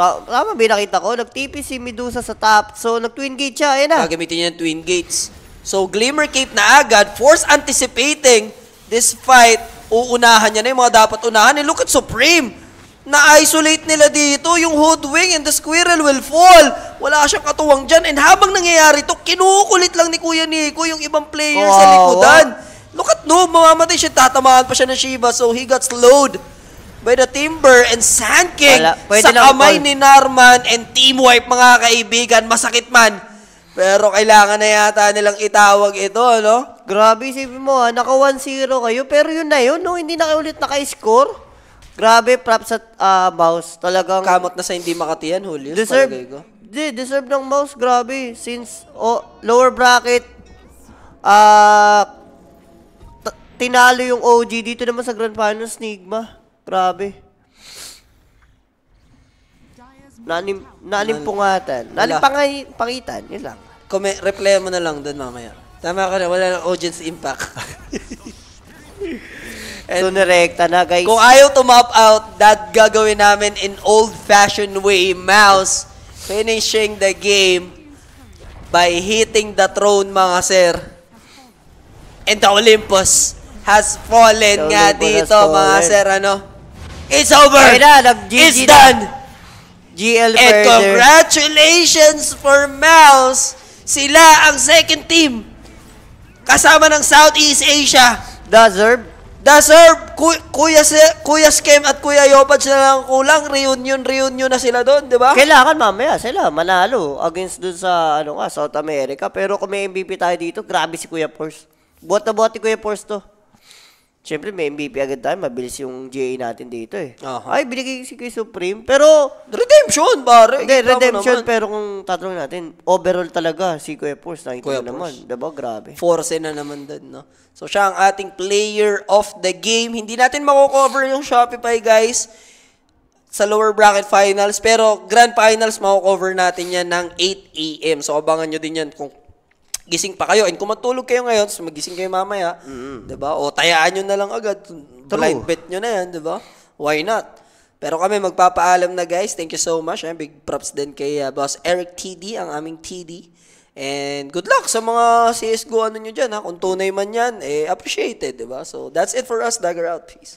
Ta- tama ba nakita ko? Nagtipis si Medusa sa top. So, nag-twin gate siya. Ayan na. Gagamitin ah, niya ng twin gates. So, Glimmer Cape na agad. Force anticipating this fight. Uunahan niya na yung mga dapat unahan. And look at Supreme. Na-isolate nila dito. Yung Hoodwing and the Squirrel will fall. Wala siyang katuwang dyan. And habang nangyayari to, kinukulit lang ni Kuya Nico yung ibang player wow, sa likodan. Look at no, Mamamatay siya. Tatamaan pa siya ng Shiva. So, he got slowed by the Timber and Sand King. Wala. Pwede sa lang kamay all. ni Norman and Team Wipe, mga kaibigan, masakit man. Pero kailangan na yata nilang itawag ito, ano? Grabe, isipin mo ha, naka 1-0 kayo, pero yun na yun, no? Hindi na kayo ulit naka-score. Grabe, props at uh, mouse. Talagang... Kamot na sa hindi makatiyan, Julius. Deserve, di, deserve ng mouse, grabe. Since oh, lower bracket, ah... Uh, tinalo yung OG dito naman sa Grand Finals Nigma. Grabe. Nanim, nanim pungatan. Nanim Wala. pangay, pangitan. Yun lang. Kome, reply mo na lang doon mamaya. Tama ka na, wala na audience impact. And so, nirekta na, guys. Kung ayaw to map out, that gagawin namin in old-fashioned way. Mouse finishing the game by hitting the throne, mga sir. And the Olympus has fallen the Olympus dito, mga sir, ano? It's over. na, nag It's na. done. GL And further. congratulations for Mouse. Sila ang second team. Kasama ng Southeast Asia. Deserve. Deserve. Ku Kuya, si Kuya Skem at Kuya Yopad sila lang kulang. Reunion, reunion na sila doon, di ba? Kailangan mamaya sila manalo against doon sa ano nga, South America. Pero kung may MVP tayo dito, grabe si Kuya Force. Buhat na buhat ni Kuya Force to. Siyempre, may MVP agad tayo. Mabilis yung GA natin dito eh. Aha. Ay, binigay si Kay Supreme. Pero... Redemption, pare! Hindi, redemption. Naman. Pero kung tatanong natin, overall talaga, si Kuya Force, nakikita Kuya naman. Force. Diba? Grabe. Force na naman din, no? So, siya ang ating player of the game. Hindi natin makukover yung Shopify, guys sa lower bracket finals. Pero grand finals, makukover natin yan ng 8 a.m. So abangan nyo din yan kung gising pa kayo. And kung matulog kayo ngayon, so magising kayo mamaya, mm-hmm. 'di ba? O tayaan niyo na lang agad. Blind True. bet niyo na 'yan, 'di ba? Why not? Pero kami magpapaalam na guys. Thank you so much. Eh. Big props din kay uh, Boss Eric TD, ang aming TD. And good luck sa mga CSGO ano nyo dyan ha. Kung tunay man yan, eh, appreciated, di ba? So that's it for us. Dagger out. Peace.